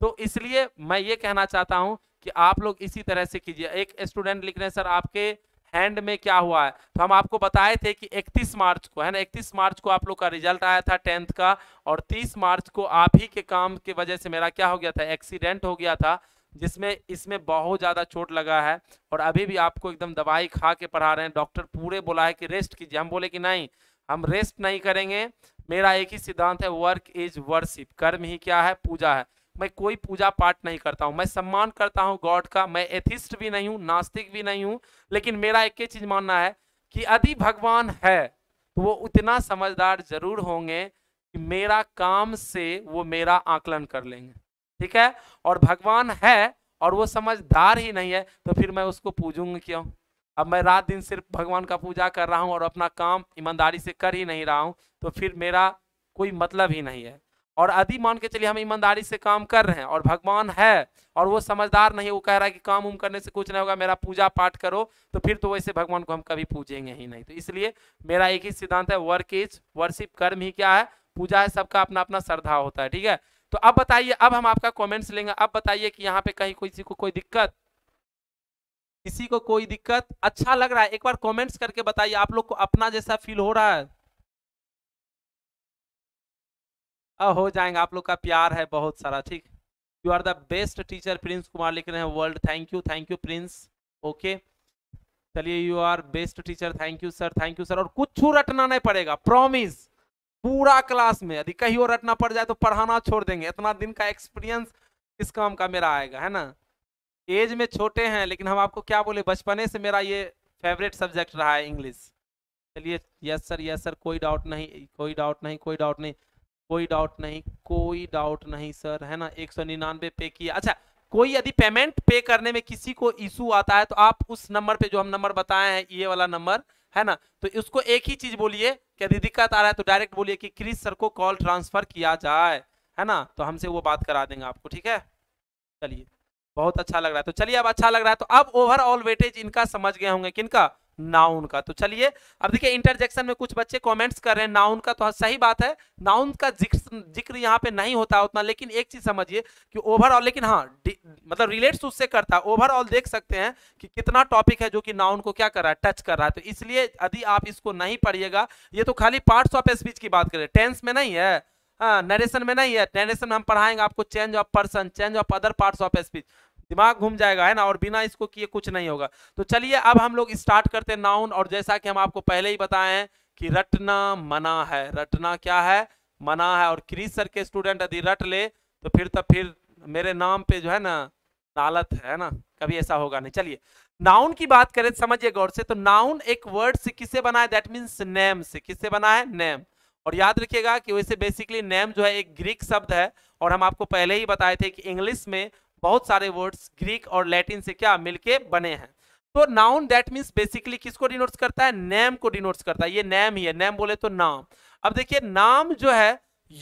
तो इसलिए मैं ये कहना चाहता हूं कि आप लोग इसी तरह से कीजिए एक स्टूडेंट लिख रहे हैं सर आपके हैंड में क्या हुआ है तो हम आपको बताए थे कि 31 मार्च को है ना 31 मार्च को आप लोग का रिजल्ट आया था टेंथ का और 30 मार्च को आप ही के काम के वजह से मेरा क्या हो गया था एक्सीडेंट हो गया था जिसमें इसमें बहुत ज़्यादा चोट लगा है और अभी भी आपको एकदम दवाई खा के पढ़ा रहे हैं डॉक्टर पूरे बोला है कि रेस्ट कीजिए हम बोले कि नहीं हम रेस्ट नहीं करेंगे मेरा एक ही सिद्धांत है वर्क इज वर्शिप कर्म ही क्या है पूजा है मैं कोई पूजा पाठ नहीं करता हूँ मैं सम्मान करता हूँ गॉड का मैं एथिस्ट भी नहीं हूँ नास्तिक भी नहीं हूँ लेकिन मेरा एक ही चीज मानना है कि यदि भगवान है तो वो उतना समझदार जरूर होंगे कि मेरा काम से वो मेरा आकलन कर लेंगे ठीक है और भगवान है और वो समझदार ही नहीं है तो फिर मैं उसको पूजूंगा क्यों अब मैं रात दिन सिर्फ भगवान का पूजा कर रहा हूँ और अपना काम ईमानदारी से कर ही नहीं रहा हूँ तो फिर मेरा कोई मतलब ही नहीं है और आदि मान के चलिए हम ईमानदारी से काम कर रहे हैं और भगवान है और वो समझदार नहीं वो कह रहा है कि काम उम करने से कुछ नहीं होगा मेरा पूजा पाठ करो तो फिर तो वैसे भगवान को हम कभी पूजेंगे ही नहीं तो इसलिए मेरा एक ही सिद्धांत है वर्क इज वर्शिप कर्म ही क्या है पूजा है सबका अपना अपना श्रद्धा होता है ठीक है तो अब बताइए अब हम आपका कॉमेंट्स लेंगे अब बताइए कि यहाँ पे कहीं किसी को कोई दिक्कत किसी को कोई दिक्कत अच्छा लग रहा है एक बार कॉमेंट्स करके बताइए आप लोग को अपना जैसा फील हो रहा है हो जाएंगे आप लोग का प्यार है बहुत सारा ठीक you are the best teacher Prince Kumar लिख रहे हैं world thank you thank you Prince okay चलिए you are best teacher thank you sir thank you sir और कुछ रटना नहीं पड़ेगा प्रॉमिस पूरा क्लास में यदि कहीं और रटना पड़ जाए तो पढ़ाना छोड़ देंगे इतना दिन का एक्सपीरियंस इस काम का मेरा आएगा है ना एज में छोटे हैं लेकिन हम आपको क्या बोले बचपने से मेरा ये फेवरेट सब्जेक्ट रहा है इंग्लिश चलिए यस सर यस सर कोई डाउट नहीं कोई डाउट नहीं कोई डाउट नहीं कोई डाउट नहीं कोई डाउट नहीं सर है ना एक सौ निन्यानवे पे किया अच्छा कोई यदि पेमेंट पे करने में किसी को इशू आता है तो आप उस नंबर पे जो हम नंबर बताए हैं ये वाला नंबर है ना तो उसको एक ही चीज बोलिए कि यदि दिक्कत आ रहा है तो डायरेक्ट बोलिए कि क्रिस सर को कॉल ट्रांसफर किया जाए है ना तो हमसे वो बात करा देंगे आपको ठीक है चलिए बहुत अच्छा लग रहा है तो चलिए अब अच्छा लग रहा है तो अब ओवरऑल वेटेज इनका समझ गए होंगे किनका नाउन का तो चलिए अब देखिए इंटरजेक्शन में कुछ बच्चे कमेंट्स कर रहे हैं नाउन का तो हाँ, सही बात है नाउन का जिक्र यहाँ पे नहीं होता उतना लेकिन एक चीज समझिए कि ओवरऑल लेकिन हाँ मतलब रिलेट्स तो उससे करता है ओवरऑल देख सकते हैं कि कितना टॉपिक है जो कि नाउन को क्या कर रहा है टच कर रहा है तो इसलिए यदि आप इसको नहीं पढ़िएगा ये तो खाली पार्ट्स ऑफ स्पीच की बात करें टेंस में नहीं है नरेशन हाँ, में नहीं है नरेशन में हम पढ़ाएंगे आपको change of person change of other parts of speech दिमाग घूम जाएगा है ना और बिना इसको किए कुछ नहीं होगा तो चलिए अब हम लोग स्टार्ट करते हैं नाउन और जैसा कि हम आपको पहले ही बताए हैं कि रटना मना है रटना क्या है मना है और क्रीज सर के स्टूडेंट यदि रट ले तो फिर तब तो फिर मेरे नाम पे जो है ना लालत है ना कभी ऐसा होगा नहीं चलिए नाउन की बात करें समझिए गौर से तो नाउन एक वर्ड से किससे बना है दैट मीन्स नेम से किससे बना है नेम और याद रखिएगा कि वैसे बेसिकली नेम जो है एक ग्रीक शब्द है और हम आपको पहले ही बताए थे कि इंग्लिश में बहुत सारे वर्ड्स ग्रीक और लैटिन से क्या मिलके बने हैं तो नाउन दैट मीन्स बेसिकली किसको डिनोट्स करता है नेम को डिनोट्स करता है ये नेम ही है नेम बोले तो नाम अब देखिए नाम जो है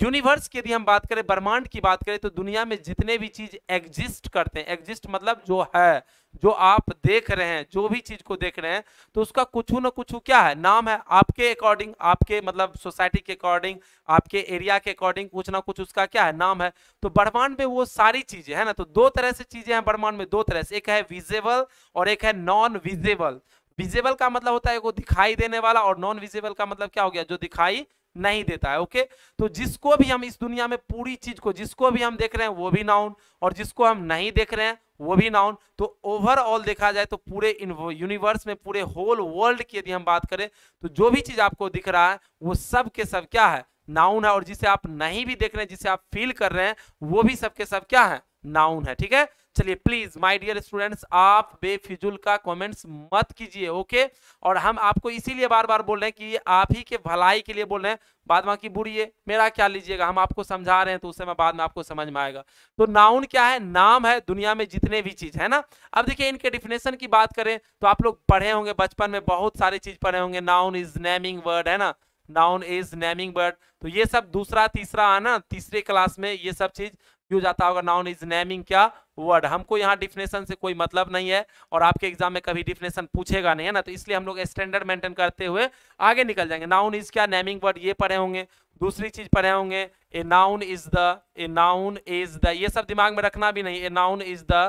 यूनिवर्स की यदि हम बात करें ब्रह्मांड की बात करें तो दुनिया में जितने भी चीज एग्जिस्ट करते हैं एग्जिस्ट मतलब जो है जो आप देख रहे हैं जो भी चीज को देख रहे हैं तो उसका कुछ ना कुछ क्या है नाम है आपके अकॉर्डिंग आपके मतलब सोसाइटी के अकॉर्डिंग आपके एरिया के अकॉर्डिंग कुछ ना कुछ उसका क्या है नाम है तो ब्रह्मांड में वो सारी चीजें है ना तो दो तरह से चीजें हैं ब्रह्मांड में दो तरह से एक है विजेबल और एक है नॉन विजेबल विजेबल का मतलब होता है वो दिखाई देने वाला और नॉन विजेबल का मतलब क्या हो गया जो दिखाई नहीं देता है ओके तो जिसको भी हम इस दुनिया में पूरी चीज को जिसको भी हम देख रहे हैं वो भी नाउन और जिसको हम नहीं देख रहे हैं वो भी नाउन तो ओवरऑल देखा जाए तो पूरे यूनिवर्स में पूरे होल वर्ल्ड की यदि हम बात करें तो जो भी चीज आपको दिख रहा है वो सब के सब क्या है नाउन है और जिसे आप नहीं भी देख रहे हैं जिसे आप फील कर रहे हैं वो भी सबके सब क्या है नाउन है ठीक है चलिए प्लीज माय डियर स्टूडेंट्स आप बेफिजुल का कमेंट्स मत कीजिए ओके और हम आपको इसीलिए बार बार बोल रहे हैं कि आप ही के भलाई के लिए बोल रहे हैं बाद की बुरी मेरा क्या लीजिएगा हम आपको समझा रहे हैं तो उससे मैं बाद में आपको समझ में आएगा तो नाउन क्या है नाम है दुनिया में जितने भी चीज है ना अब देखिए इनके डिफिनेशन की बात करें तो आप लोग पढ़े होंगे बचपन में बहुत सारी चीज पढ़े होंगे नाउन इज नेमिंग वर्ड है ना नाउन इज नेमिंग वर्ड तो ये सब दूसरा तीसरा आना तीसरे क्लास में ये सब चीज यूज जाता होगा नाउन इज नेमिंग क्या वर्ड हमको यहाँ डिफिनेशन से कोई मतलब नहीं है और आपके एग्जाम में कभी डिफिनेशन पूछेगा नहीं है ना तो इसलिए हम लोग स्टैंडर्ड मेंटेन करते हुए आगे निकल जाएंगे नाउन इज क्या नेमिंग वर्ड ये पढ़े होंगे दूसरी चीज पढ़े होंगे a noun is the a noun is the ये सब दिमाग में रखना भी नहीं a noun is the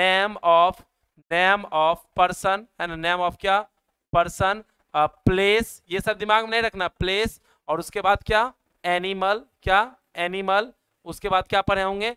name of name of person है ना नेम ऑफ क्या पर्सन प्लेस ये सब दिमाग में नहीं रखना प्लेस और उसके बाद क्या एनिमल क्या एनिमल उसके बाद क्या पढ़े होंगे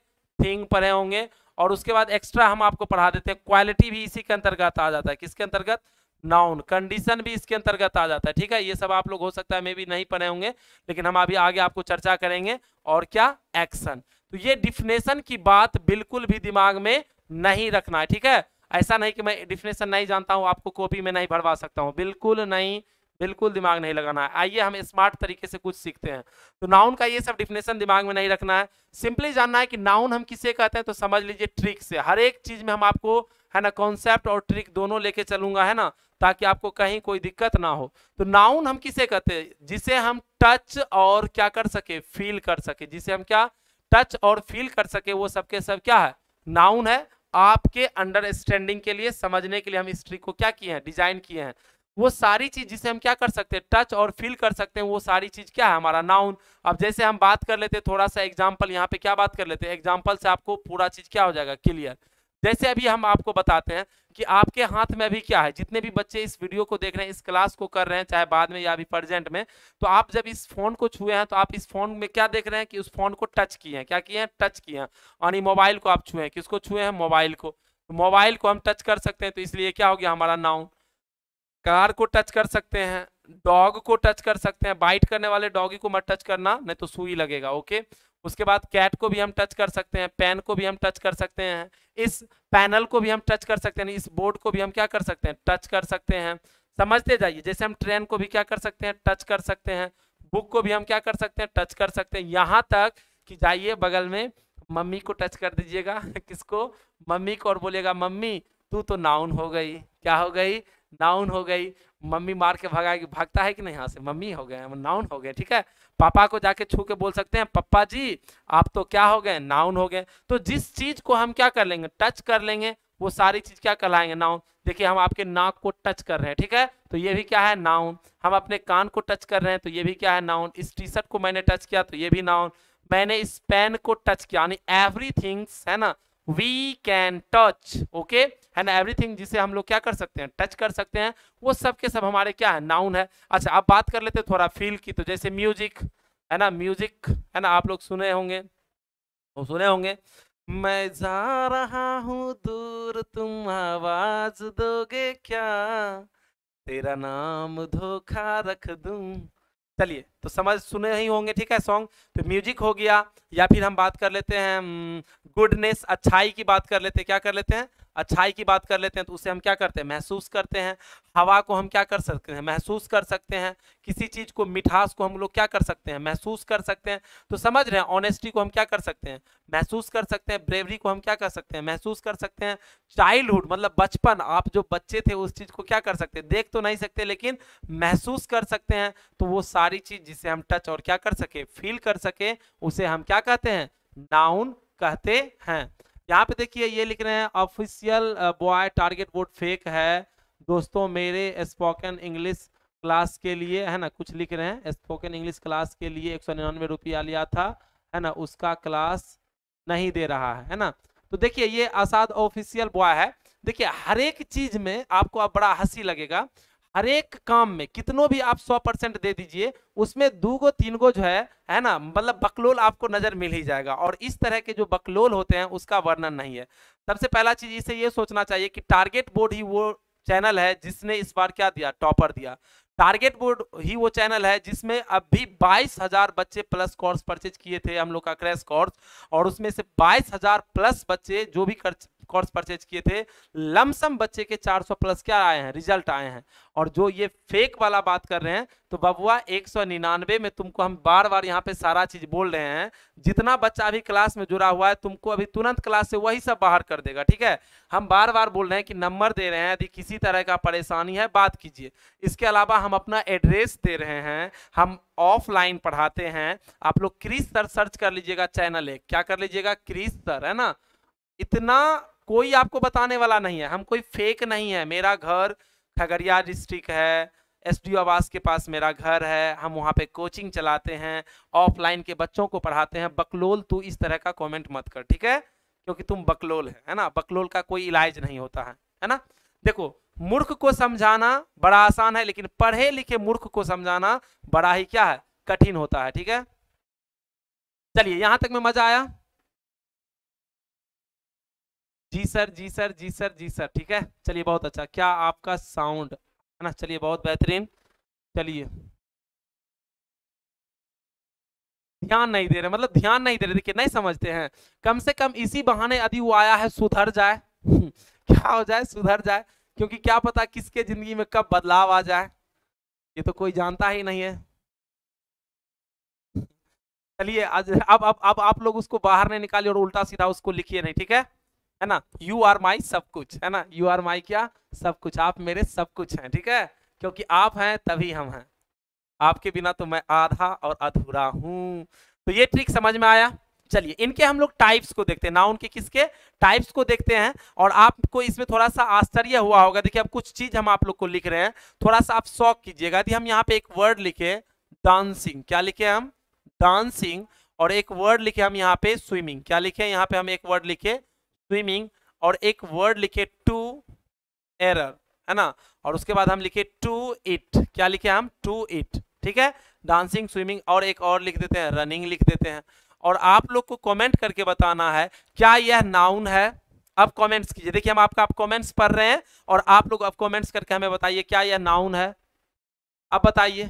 थिंग पढ़े होंगे और उसके बाद एक्स्ट्रा हम आपको पढ़ा देते हैं क्वालिटी भी इसी के अंतर्गत आ जाता है किसके अंतर्गत नाउन कंडीशन भी इसके अंतर्गत आ जाता है ठीक है ये सब आप लोग हो सकता है मे भी नहीं पढ़े होंगे लेकिन हम अभी आगे आपको चर्चा करेंगे और क्या एक्शन तो ये डिफिनेशन की बात बिल्कुल भी दिमाग में नहीं रखना है ठीक है ऐसा नहीं कि मैं डिफिनेशन नहीं जानता हूँ आपको कॉपी में नहीं भरवा सकता हूँ बिल्कुल नहीं बिल्कुल दिमाग नहीं लगाना है आइए हम स्मार्ट तरीके से कुछ सीखते हैं तो नाउन का ये सब डिफिनेशन दिमाग में नहीं रखना है सिंपली जानना है कि नाउन हम किसे कहते हैं तो समझ लीजिए ट्रिक से हर एक चीज में हम आपको है ना कॉन्सेप्ट और ट्रिक दोनों लेके चलूंगा है ना ताकि आपको कहीं कोई दिक्कत ना हो तो नाउन हम किसे कहते हैं जिसे हम टच और क्या कर सके फील कर सके जिसे हम क्या टच और फील कर सके वो सबके सब क्या है नाउन है आपके अंडरस्टैंडिंग के लिए समझने के लिए हम इस ट्रिक को क्या किए हैं डिजाइन किए हैं वो सारी चीज जिसे हम क्या कर सकते हैं टच और फील कर सकते हैं वो सारी चीज क्या है हमारा नाउन अब जैसे हम बात कर लेते हैं थोड़ा सा एग्जाम्पल यहाँ पे क्या बात कर लेते हैं एग्जाम्पल से आपको पूरा चीज क्या हो जाएगा क्लियर जैसे अभी हम आपको बताते हैं कि आपके हाथ में अभी क्या है जितने भी बच्चे इस वीडियो को देख रहे हैं इस क्लास को कर रहे हैं चाहे बाद में या अभी प्रेजेंट में तो आप जब इस फोन को छुए हैं तो आप इस फोन में क्या देख रहे हैं कि उस फोन को टच किए हैं क्या किए हैं टच किए हैं यानी मोबाइल को आप छुए हैं किसको छुए हैं मोबाइल को मोबाइल तो को हम टच कर सकते हैं तो इसलिए क्या हो गया हमारा नाउन कार को टच कर सकते हैं डॉग को टच कर सकते हैं बाइट करने वाले डॉगी को मत टच करना नहीं तो सुई लगेगा ओके उसके बाद कैट को भी हम टच कर सकते हैं पेन को भी हम टच कर सकते हैं इस पैनल को भी हम टच कर सकते हैं इस बोर्ड को भी हम क्या कर सकते हैं टच कर सकते हैं समझते जाइए जैसे हम ट्रेन को भी क्या कर सकते हैं टच कर सकते हैं बुक को भी हम क्या कर सकते हैं टच कर सकते हैं यहाँ तक कि जाइए बगल में मम्मी को टच कर दीजिएगा किसको मम्मी को और बोलेगा मम्मी तू तो नाउन हो गई क्या हो गई नाउन हो गई मम्मी मार के भगाएगी भागता है कि नहीं यहाँ से मम्मी हो गए नाउन हो गए ठीक है पापा को जाके छू के बोल सकते हैं पप्पा जी आप तो क्या हो गए नाउन हो गए तो जिस चीज को हम क्या कर लेंगे टच कर लेंगे वो सारी चीज क्या कहलाएंगे नाउन देखिए हम आपके नाक को टच कर रहे हैं ठीक है तो ये भी क्या है नाउन हम अपने कान को टच कर रहे हैं तो ये भी क्या है नाउन इस टी शर्ट को मैंने टच किया तो ये भी नाउन मैंने इस पेन को टच किया यानी एवरी थिंग्स है ना वी कैन टच ओके है ना एवरीथिंग जिसे हम लोग क्या कर सकते हैं टच कर सकते हैं वो सब के सब हमारे क्या है नाउन है अच्छा आप बात कर लेते थोड़ा फील की तो जैसे म्यूजिक है ना म्यूजिक है ना आप लोग सुने होंगे वो सुने होंगे मैं जा रहा हूँ दूर तुम आवाज दोगे क्या तेरा नाम धोखा रख दूं चलिए तो समझ सुने ही होंगे ठीक है सॉन्ग तो म्यूजिक हो गया या फिर हम बात कर लेते हैं गुडनेस हम्म, अच्छाई की बात कर लेते हैं क्या कर लेते हैं अच्छाई की बात कर लेते हैं तो उसे हम क्या करते हैं महसूस करते हैं हवा को हम क्या कर सकते हैं महसूस कर सकते हैं किसी चीज़ को मिठास को हम लोग क्या कर सकते हैं महसूस कर सकते हैं तो समझ रहे हैं ऑनेस्टी को हम क्या कर सकते हैं महसूस कर सकते हैं ब्रेवरी को हम क्या कर सकते हैं महसूस कर सकते हैं चाइल्डहुड मतलब बचपन आप जो बच्चे थे उस चीज़ को क्या कर सकते हैं देख तो नहीं सकते लेकिन महसूस कर सकते हैं तो वो सारी चीज़ जिसे हम टच और क्या कर सके फील कर सके उसे हम क्या कहते हैं नाउन कहते हैं यहाँ पे देखिए ये लिख रहे हैं official by Target Board fake है दोस्तों मेरे स्पोकन इंग्लिश क्लास के लिए है ना कुछ लिख रहे हैं स्पोकन इंग्लिश क्लास के लिए एक सौ निन्यानवे रुपया लिया था है ना उसका क्लास नहीं दे रहा है है ना तो देखिए ये आसाद ऑफिशियल बॉय है देखिए हर एक चीज में आपको अब बड़ा हंसी लगेगा हर एक काम में कितनों भी आप सौ परसेंट दे दीजिए उसमें दो गो तीन गो जो है है ना मतलब बकलोल आपको नजर मिल ही जाएगा और इस तरह के जो बकलोल होते हैं उसका वर्णन नहीं है सबसे पहला चीज इसे ये सोचना चाहिए कि टारगेट बोर्ड ही वो चैनल है जिसने इस बार क्या दिया टॉपर दिया टारगेट बोर्ड ही वो चैनल है जिसमें अब भी बाईस हजार बच्चे प्लस कोर्स परचेज किए थे हम लोग का क्रैश कोर्स और उसमें से बाईस हजार प्लस बच्चे जो भी कोर्स परचेज किए थे लमसम बच्चे के 400 प्लस क्या आए हैं रिजल्ट आए हैं और जो ये फेक वाला बात कर रहे हैं तो बबुआ एक में तुमको हम बार बार यहाँ पे सारा चीज बोल रहे हैं जितना बच्चा अभी क्लास में जुड़ा हुआ है तुमको अभी तुरंत क्लास से वही सब बाहर कर देगा ठीक है हम बार बार बोल रहे हैं कि नंबर दे रहे हैं यदि किसी तरह का परेशानी है बात कीजिए इसके अलावा हम अपना एड्रेस दे रहे हैं हम ऑफलाइन पढ़ाते हैं आप लोग क्रिस सर सर्च कर लीजिएगा चैनल एक क्या कर लीजिएगा क्रिस सर है ना इतना कोई आपको बताने वाला नहीं है हम कोई फेक नहीं है मेरा घर खगड़िया डिस्ट्रिक्ट है एस डी आवास के पास मेरा घर है हम वहाँ पे कोचिंग चलाते हैं ऑफलाइन के बच्चों को पढ़ाते हैं बकलोल तू इस तरह का कमेंट मत कर ठीक है क्योंकि तुम बकलोल है है ना बकलोल का कोई इलाज नहीं होता है है ना देखो मूर्ख को समझाना बड़ा आसान है लेकिन पढ़े लिखे मूर्ख को समझाना बड़ा ही क्या है कठिन होता है ठीक है चलिए यहां तक में मजा आया जी सर जी सर जी सर जी सर ठीक है चलिए बहुत अच्छा क्या आपका साउंड है ना चलिए बहुत बेहतरीन चलिए ध्यान नहीं दे रहे मतलब ध्यान नहीं दे रहे देखिए नहीं समझते हैं कम से कम इसी बहाने यदि वो आया है सुधर जाए क्या हो जाए सुधर जाए क्योंकि क्या पता किसके जिंदगी में कब बदलाव आ जाए ये तो कोई जानता ही नहीं है चलिए आज अब अब अब आप लोग उसको बाहर नहीं निकालिए और उल्टा सीधा उसको लिखिए नहीं ठीक है है ना यू आर माई सब कुछ है ना यू आर माई क्या सब कुछ आप मेरे सब कुछ हैं ठीक है क्योंकि आप हैं तभी हम हैं आपके बिना तो मैं आधा और अधूरा हूं तो ये ट्रिक समझ में आया चलिए इनके हम लोग टाइप्स को देखते हैं नाउन के किसके टाइप्स को देखते हैं और आपको इसमें थोड़ा सा आश्चर्य हुआ होगा देखिए अब कुछ चीज हम आप लोग को लिख रहे हैं थोड़ा सा आप शौक कीजिएगा यदि हम यहाँ पे एक वर्ड लिखे डांसिंग क्या लिखे हम डांसिंग और एक वर्ड लिखे हम यहाँ पे स्विमिंग क्या लिखे यहाँ पे हम एक वर्ड लिखे स्विमिंग और एक वर्ड लिखे टू एरर है ना और उसके बाद हम लिखे टू इट क्या लिखे हम टू इट ठीक है डांसिंग स्विमिंग और एक और लिख देते हैं रनिंग लिख देते हैं और आप लोग को कमेंट करके बताना है क्या यह नाउन है अब कमेंट्स कीजिए देखिए हम आपका आप कमेंट्स पढ़ रहे हैं और आप लोग अब कमेंट्स करके हमें बताइए क्या यह नाउन है अब बताइए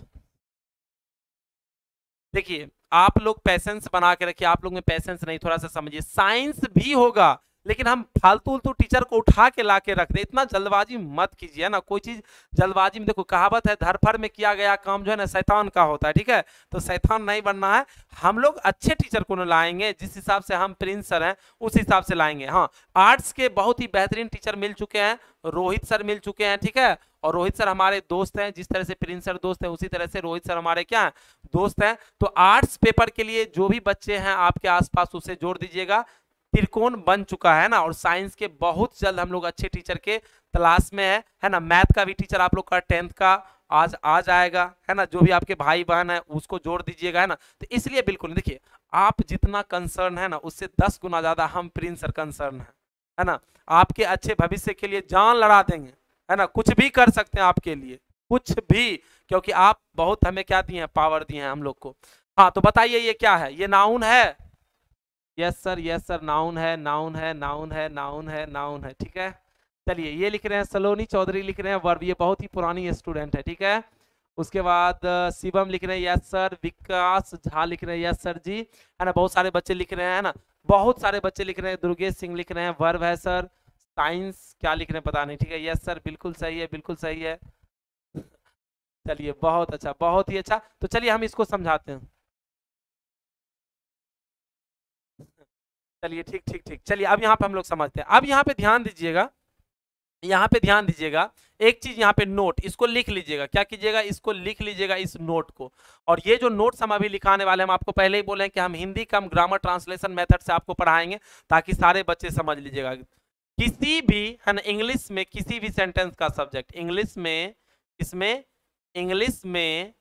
देखिए आप लोग पैसेंस बना के रखिए आप लोग में पैसेंस नहीं थोड़ा सा समझिए साइंस भी होगा लेकिन हम फालतू उलतू टीचर को उठा के ला के रख दे इतना जल्दबाजी मत कीजिए ना कोई चीज जल्दबाजी में देखो कहावत है धरफर में किया गया काम जो है ना शैतान का होता है ठीक है तो शैतान नहीं बनना है हम लोग अच्छे टीचर को लाएंगे जिस हिसाब से हम प्रिंसर हैं उस हिसाब से लाएंगे हाँ आर्ट्स के बहुत ही बेहतरीन टीचर मिल चुके हैं रोहित सर मिल चुके हैं ठीक है और रोहित सर हमारे दोस्त हैं जिस तरह से प्रिंस सर दोस्त हैं उसी तरह से रोहित सर हमारे क्या हैं दोस्त हैं तो आर्ट्स पेपर के लिए जो भी बच्चे हैं आपके आसपास उसे जोड़ दीजिएगा त्रिकोण बन चुका है ना और साइंस के बहुत जल्द हम लोग अच्छे टीचर के तलाश में है है ना मैथ का भी टीचर आप लोग का टेंथ का आज आ जाएगा है ना जो भी आपके भाई बहन है उसको जोड़ दीजिएगा है ना तो इसलिए बिल्कुल देखिए आप जितना कंसर्न है ना उससे दस गुना ज़्यादा हम प्रिंस सर कंसर्न है है ना आपके अच्छे भविष्य के लिए जान लड़ा देंगे है ना कुछ भी कर सकते हैं आपके लिए कुछ भी क्योंकि आप बहुत हमें क्या दिए हैं पावर दिए हैं हम लोग को हाँ तो बताइए ये क्या है ये नाउन है yes sir yes sir noun है नाउन है नाउन है नाउन है नाउन है ठीक है चलिए ये लिख रहे हैं सलोनी चौधरी लिख रहे हैं वर्ब ये बहुत ही पुरानी स्टूडेंट है ठीक है उसके बाद शिवम लिख रहे हैं यस सर विकास झा लिख रहे हैं यस सर जी है ना बहुत सारे बच्चे लिख रहे हैं ना बहुत सारे बच्चे लिख रहे हैं दुर्गेश सिंह लिख रहे हैं वर्ब है सर साइंस क्या लिख रहे हैं पता नहीं ठीक है यस सर बिल्कुल सही है बिल्कुल सही है चलिए बहुत अच्छा बहुत ही अच्छा तो चलिए हम इसको समझाते हैं चलिए ठीक ठीक ठीक चलिए अब यहाँ पे हम लोग समझते हैं अब यहाँ पे ध्यान दीजिएगा यहाँ पे ध्यान दीजिएगा एक चीज यहाँ पे नोट इसको लिख लीजिएगा क्या कीजिएगा इसको लिख लीजिएगा इस नोट को और ये जो नोट्स हम अभी लिखाने वाले हम आपको पहले ही बोले हैं कि हम हिंदी का हम ग्रामर ट्रांसलेशन मेथड से आपको पढ़ाएंगे ताकि सारे बच्चे समझ लीजिएगा किसी भी है ना इंग्लिश में किसी भी सेंटेंस का सब्जेक्ट इंग्लिश में इसमें इंग्लिश में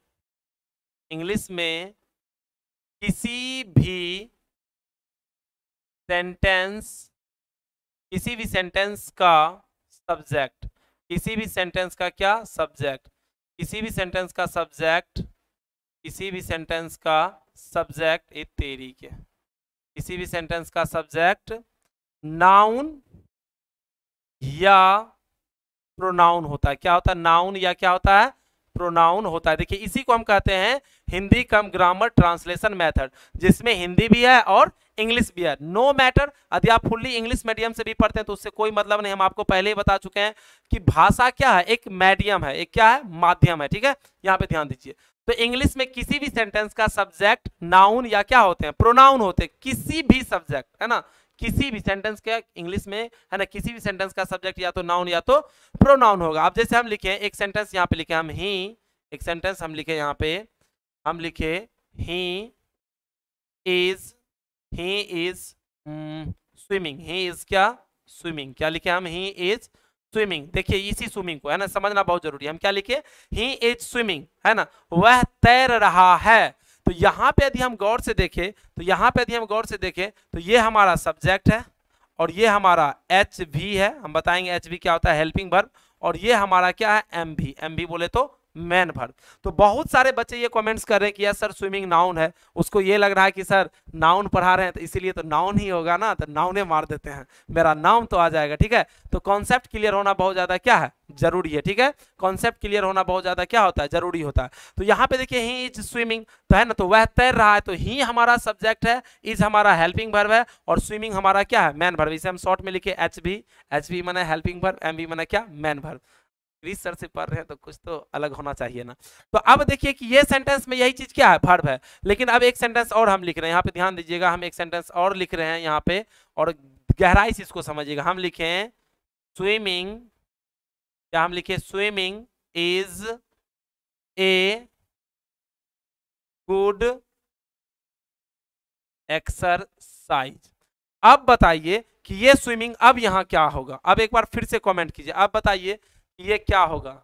इंग्लिश में किसी भी सेंटेंस किसी भी सेंटेंस का सब्जेक्ट किसी भी सेंटेंस का क्या सब्जेक्ट किसी भी सेंटेंस का सब्जेक्ट किसी भी सेंटेंस का सब्जेक्ट तेरी के किसी भी सेंटेंस का सब्जेक्ट नाउन या प्रोनाउन होता है क्या होता है नाउन या क्या होता है प्रोनाउन होता है देखिए इसी को हम कहते हैं हिंदी कम ग्रामर ट्रांसलेशन मेथड जिसमें हिंदी भी है और इंग्लिश बियर नो मैटर यदि आप फुल्ली इंग्लिश मीडियम से भी पढ़ते हैं तो उससे कोई मतलब नहीं हम आपको पहले ही बता चुके हैं कि भाषा क्या है एक मीडियम है एक क्या है माध्यम है ठीक है यहाँ पे ध्यान दीजिए तो इंग्लिश में किसी भी सेंटेंस का सब्जेक्ट नाउन या क्या होते हैं प्रोनाउन होते हैं किसी भी सब्जेक्ट है ना किसी भी सेंटेंस का इंग्लिश में है ना किसी भी सेंटेंस का सब्जेक्ट या तो नाउन या तो प्रोनाउन होगा आप जैसे हम लिखे एक सेंटेंस यहाँ पे लिखे हम ही एक सेंटेंस हम लिखे यहाँ पे हम लिखे he is he is swimming he is क्या स्विमिंग क्या लिखे हम ही इज स्विमिंग देखिए इसी स्विमिंग को है ना समझना बहुत जरूरी है हम क्या लिखे ही इज स्विमिंग है ना वह तैर रहा है तो यहाँ पे यदि हम गौर से देखें तो यहाँ पे यदि हम गौर से देखें तो ये हमारा सब्जेक्ट है और ये हमारा एच भी है हम बताएंगे एच भी क्या होता है हेल्पिंग वर्ब और ये हमारा क्या है एम भी एम भी बोले तो मैन भर तो बहुत सारे बच्चे ये कमेंट्स कर रहे हैं कि यार सर स्विमिंग नाउन है उसको ये लग रहा है कि सर नाउन पढ़ा रहे हैं तो इसीलिए तो नाउन ही होगा ना तो नाउने मार देते हैं मेरा नाम तो आ जाएगा ठीक है तो कॉन्सेप्ट क्लियर होना बहुत ज़्यादा क्या है जरूरी है ठीक है कॉन्सेप्ट क्लियर होना बहुत ज़्यादा क्या होता है जरूरी होता है तो यहाँ पे देखिए ही इज स्विमिंग तो है ना तो वह तैर रहा है तो ही हमारा सब्जेक्ट है इज हमारा हेल्पिंग भर्व है और स्विमिंग हमारा क्या है मैन भर्व इसे हम शॉर्ट में लिखे एच बी एच बी मैंने हेल्पिंग भर्व एम बी मैंने क्या मैन भर्व सर से पढ़ रहे हैं तो कुछ तो अलग होना चाहिए ना तो अब देखिए कि ये सेंटेंस में यही चीज़ क्या है भर्व है लेकिन अब एक सेंटेंस और हम लिख रहे हैं यहाँ पे ध्यान दीजिएगा हम एक सेंटेंस और लिख रहे हैं यहाँ पे और गहराई से इसको समझिएगा हम लिखे स्विमिंग क्या हम लिखे swimming is a good exercise अब बताइए कि ये स्विमिंग अब यहाँ क्या होगा अब एक बार फिर से कमेंट कीजिए अब बताइए ये क्या होगा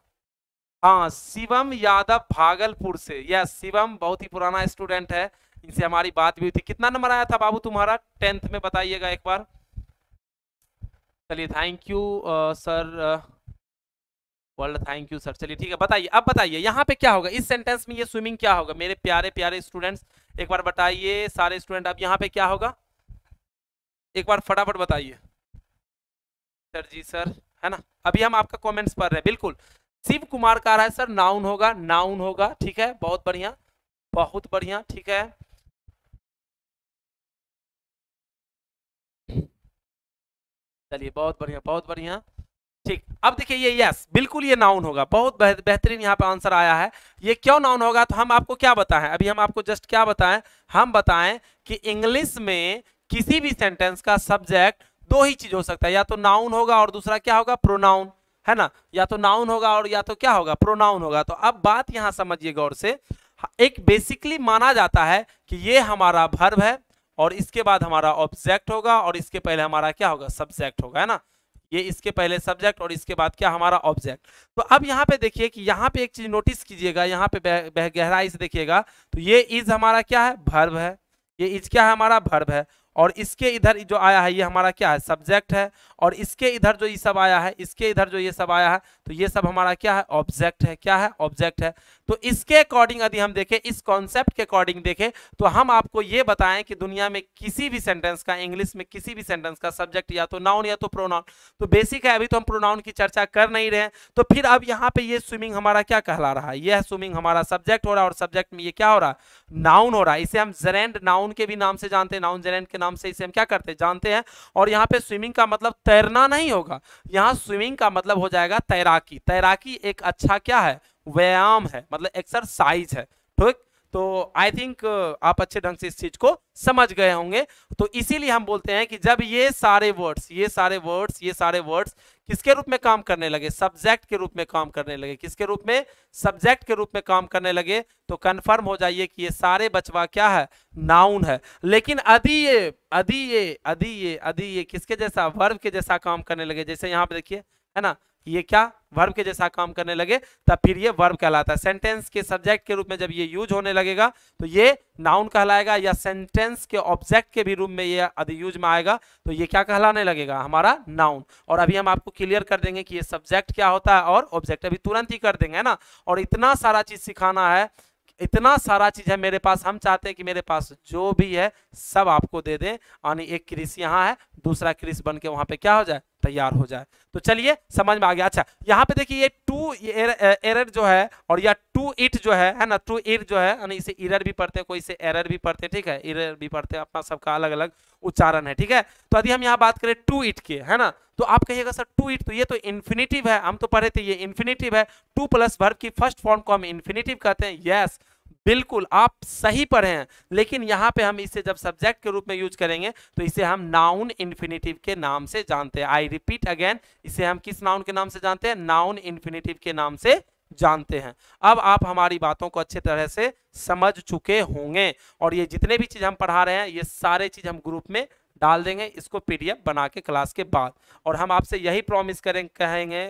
हाँ शिवम यादव भागलपुर से यस शिवम बहुत ही पुराना स्टूडेंट है इनसे हमारी बात भी हुई थी कितना नंबर आया था बाबू तुम्हारा टेंथ में बताइएगा एक बार चलिए thank you sir world thank you sir चलिए ठीक है बताइए अब बताइए यहाँ पे क्या होगा इस सेंटेंस में ये स्विमिंग क्या होगा मेरे प्यारे प्यारे स्टूडेंट्स एक बार बताइए सारे स्टूडेंट अब यहाँ पे क्या होगा एक बार फटाफट बताइए सर जी सर है ना अभी हम आपका कमेंट्स पढ़ रहे हैं बिल्कुल शिव कुमार का रहा है सर नाउन होगा नाउन होगा ठीक है बहुत बढ़िया बहुत बढ़िया ठीक है चलिए बहुत बढ़िया बहुत बढ़िया ठीक अब देखिए ये यस बिल्कुल ये नाउन होगा बहुत बेहतरीन यहाँ पे आंसर आया है ये क्यों नाउन होगा तो हम आपको क्या बताएं अभी हम आपको जस्ट क्या बताएं हम बताएं कि इंग्लिश में किसी भी सेंटेंस का सब्जेक्ट दो ही चीज हो सकता है या तो नाउन होगा और दूसरा क्या होगा प्रोनाउन है ना या तो नाउन होगा और या तो क्या होगा प्रोनाउन होगा तो अब बात यहां समझिए गौर से हाँ, एक बेसिकली माना जाता है कि ये हमारा भर्व है और इसके बाद हमारा ऑब्जेक्ट होगा और इसके पहले हमारा क्या होगा सब्जेक्ट होगा है ना ये इसके पहले सब्जेक्ट और इसके बाद क्या हमारा ऑब्जेक्ट तो अब यहाँ पे देखिए कि यहाँ पे एक चीज नोटिस कीजिएगा यहाँ पे गहराई से देखिएगा तो ये इज हमारा क्या है भर्व है ये इज क्या है हमारा भर्व है और इसके इधर जो आया है ये हमारा क्या है सब्जेक्ट है और इसके इधर जो ये सब आया है इसके इधर जो ये सब आया है तो ये सब हमारा क्या है ऑब्जेक्ट है क्या है ऑब्जेक्ट है तो इसके अकॉर्डिंग यदि हम देखें इस कॉन्सेप्ट के अकॉर्डिंग देखें तो हम आपको ये बताएं कि दुनिया में किसी भी सेंटेंस का इंग्लिश में किसी भी सेंटेंस का सब्जेक्ट या तो नाउन या तो प्रोनाउन तो बेसिक है अभी तो हम प्रोनाउन की चर्चा कर नहीं रहे तो फिर अब यहाँ पे ये स्विमिंग हमारा क्या कहला रहा है यह स्विमिंग हमारा सब्जेक्ट हो रहा है और सब्जेक्ट में ये क्या हो रहा है नाउन हो रहा है इसे हम जेरेंड नाउन के भी नाम से जानते हैं नाउन जेरेंड के नाम से इसे हम क्या करते हैं जानते हैं और यहाँ पे स्विमिंग का मतलब तैरना नहीं होगा यहाँ स्विमिंग का मतलब हो जाएगा तैराकी तैराकी एक अच्छा क्या है व्यायाम है मतलब एक्सरसाइज है ठीक तो आई थिंक uh, आप अच्छे ढंग से इस चीज को समझ गए होंगे तो इसीलिए हम बोलते हैं कि जब ये सारे वर्ड्स ये सारे वर्ड्स ये सारे वर्ड्स किसके रूप में काम करने लगे सब्जेक्ट के रूप में काम करने लगे किसके रूप में सब्जेक्ट के रूप में काम करने लगे तो कंफर्म हो जाइए कि ये सारे बचवा क्या है नाउन है लेकिन अधि ये अधि ये अधि ये अधि ये किसके जैसा वर्ग के जैसा काम करने लगे जैसे यहाँ पे देखिए है ना ये क्या वर्ब के जैसा काम करने लगे तब फिर ये वर्ब कहलाता है सेंटेंस के सब्जेक्ट के रूप में जब ये यूज होने लगेगा तो ये नाउन कहलाएगा या सेंटेंस के ऑब्जेक्ट के भी रूप में ये अधि यूज में आएगा तो ये क्या कहलाने लगेगा हमारा नाउन और अभी हम आपको क्लियर कर देंगे कि ये सब्जेक्ट क्या होता है और ऑब्जेक्ट अभी तुरंत ही कर देंगे है ना और इतना सारा चीज सिखाना है इतना सारा चीज़ है मेरे पास हम चाहते हैं कि मेरे पास जो भी है सब आपको दे दें यानी एक क्रिस यहाँ है दूसरा क्रिस बन के वहां पे क्या हो जाए तैयार हो जाए तो चलिए समझ में आ गया अच्छा यहाँ पे देखिए ये टू एरर, एरर जो है और या टू इट जो है है ना टू इट जो है यानी इसे इरर भी पढ़ते हैं कोई इसे एरर भी पढ़ते हैं ठीक है इरर भी पढ़ते हैं अपना सबका अलग अलग उच्चारण है ठीक है तो यदि हम यहाँ बात करें टू इट के है ना तो आप कहिएगा सर टू इट तो ये तो इन्फिनेटिव है हम तो पढ़े थे ये इन्फिनेटिव है टू प्लस वर्ब की फर्स्ट फॉर्म को हम इन्फिनेटिव कहते हैं यस बिल्कुल आप सही पढ़े हैं लेकिन यहाँ पे हम इसे जब सब्जेक्ट के रूप में यूज करेंगे तो इसे हम नाउन इन्फिनेटिव के नाम से जानते हैं आई रिपीट अगेन इसे हम किस नाउन के नाम से जानते हैं नाउन इन्फिनेटिव के नाम से जानते हैं अब आप हमारी बातों को अच्छे तरह से समझ चुके होंगे और ये जितने भी चीज़ हम पढ़ा रहे हैं ये सारे चीज़ हम ग्रुप में डाल देंगे इसको पीडीएफ बना के क्लास के बाद और हम आपसे यही प्रॉमिस करें कहेंगे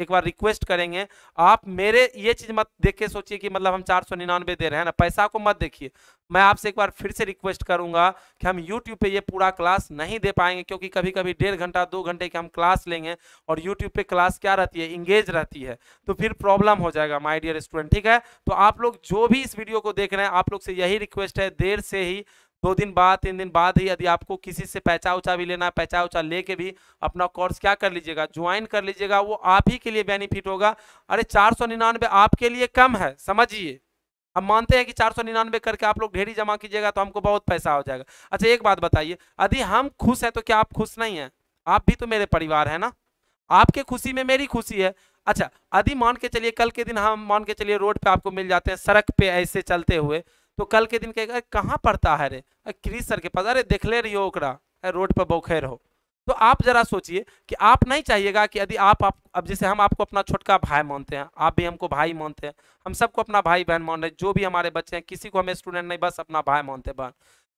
एक बार रिक्वेस्ट करेंगे आप मेरे ये चीज़ मत देख के सोचिए कि मतलब हम चार सौ निन्यानवे दे रहे हैं ना पैसा को मत देखिए मैं आपसे एक बार फिर से रिक्वेस्ट करूंगा कि हम यूट्यूब पे ये पूरा क्लास नहीं दे पाएंगे क्योंकि कभी कभी डेढ़ घंटा दो घंटे की हम क्लास लेंगे और यूट्यूब पे क्लास क्या रहती है इंगेज रहती है तो फिर प्रॉब्लम हो जाएगा माई डियर स्टूडेंट ठीक है तो आप लोग जो भी इस वीडियो को देख रहे हैं आप लोग से यही रिक्वेस्ट है देर से ही दो दिन बाद तीन दिन बाद ही यदि आपको किसी से पैचा उचा भी लेना है पैचा उचा लेके भी अपना कोर्स क्या कर लीजिएगा ज्वाइन कर लीजिएगा वो आप ही के लिए बेनिफिट होगा अरे चार सौ निन्यानवे आपके लिए कम है समझिए हम मानते हैं कि चार सौ निन्यानवे करके आप लोग ढेरी जमा कीजिएगा तो हमको बहुत पैसा हो जाएगा अच्छा एक बात बताइए यदि हम खुश हैं तो क्या आप खुश नहीं हैं आप भी तो मेरे परिवार है ना आपके खुशी में मेरी खुशी है अच्छा यदि मान के चलिए कल के दिन हम मान के चलिए रोड पे आपको मिल जाते हैं सड़क पे ऐसे चलते हुए तो कल के दिन कहेगा कहाँ पढ़ता है रे क्रीज सर के पास अरे देख ले रही हो ओकरा रोड पर बौखेर हो तो आप जरा सोचिए कि आप नहीं चाहिएगा कि यदि आप आप अब जैसे हम आपको अपना छोटका भाई मानते हैं आप भी हमको भाई मानते हैं हम सबको अपना भाई बहन मान रहे जो भी हमारे बच्चे हैं किसी को हम स्टूडेंट नहीं बस अपना भाई मानते हैं बहन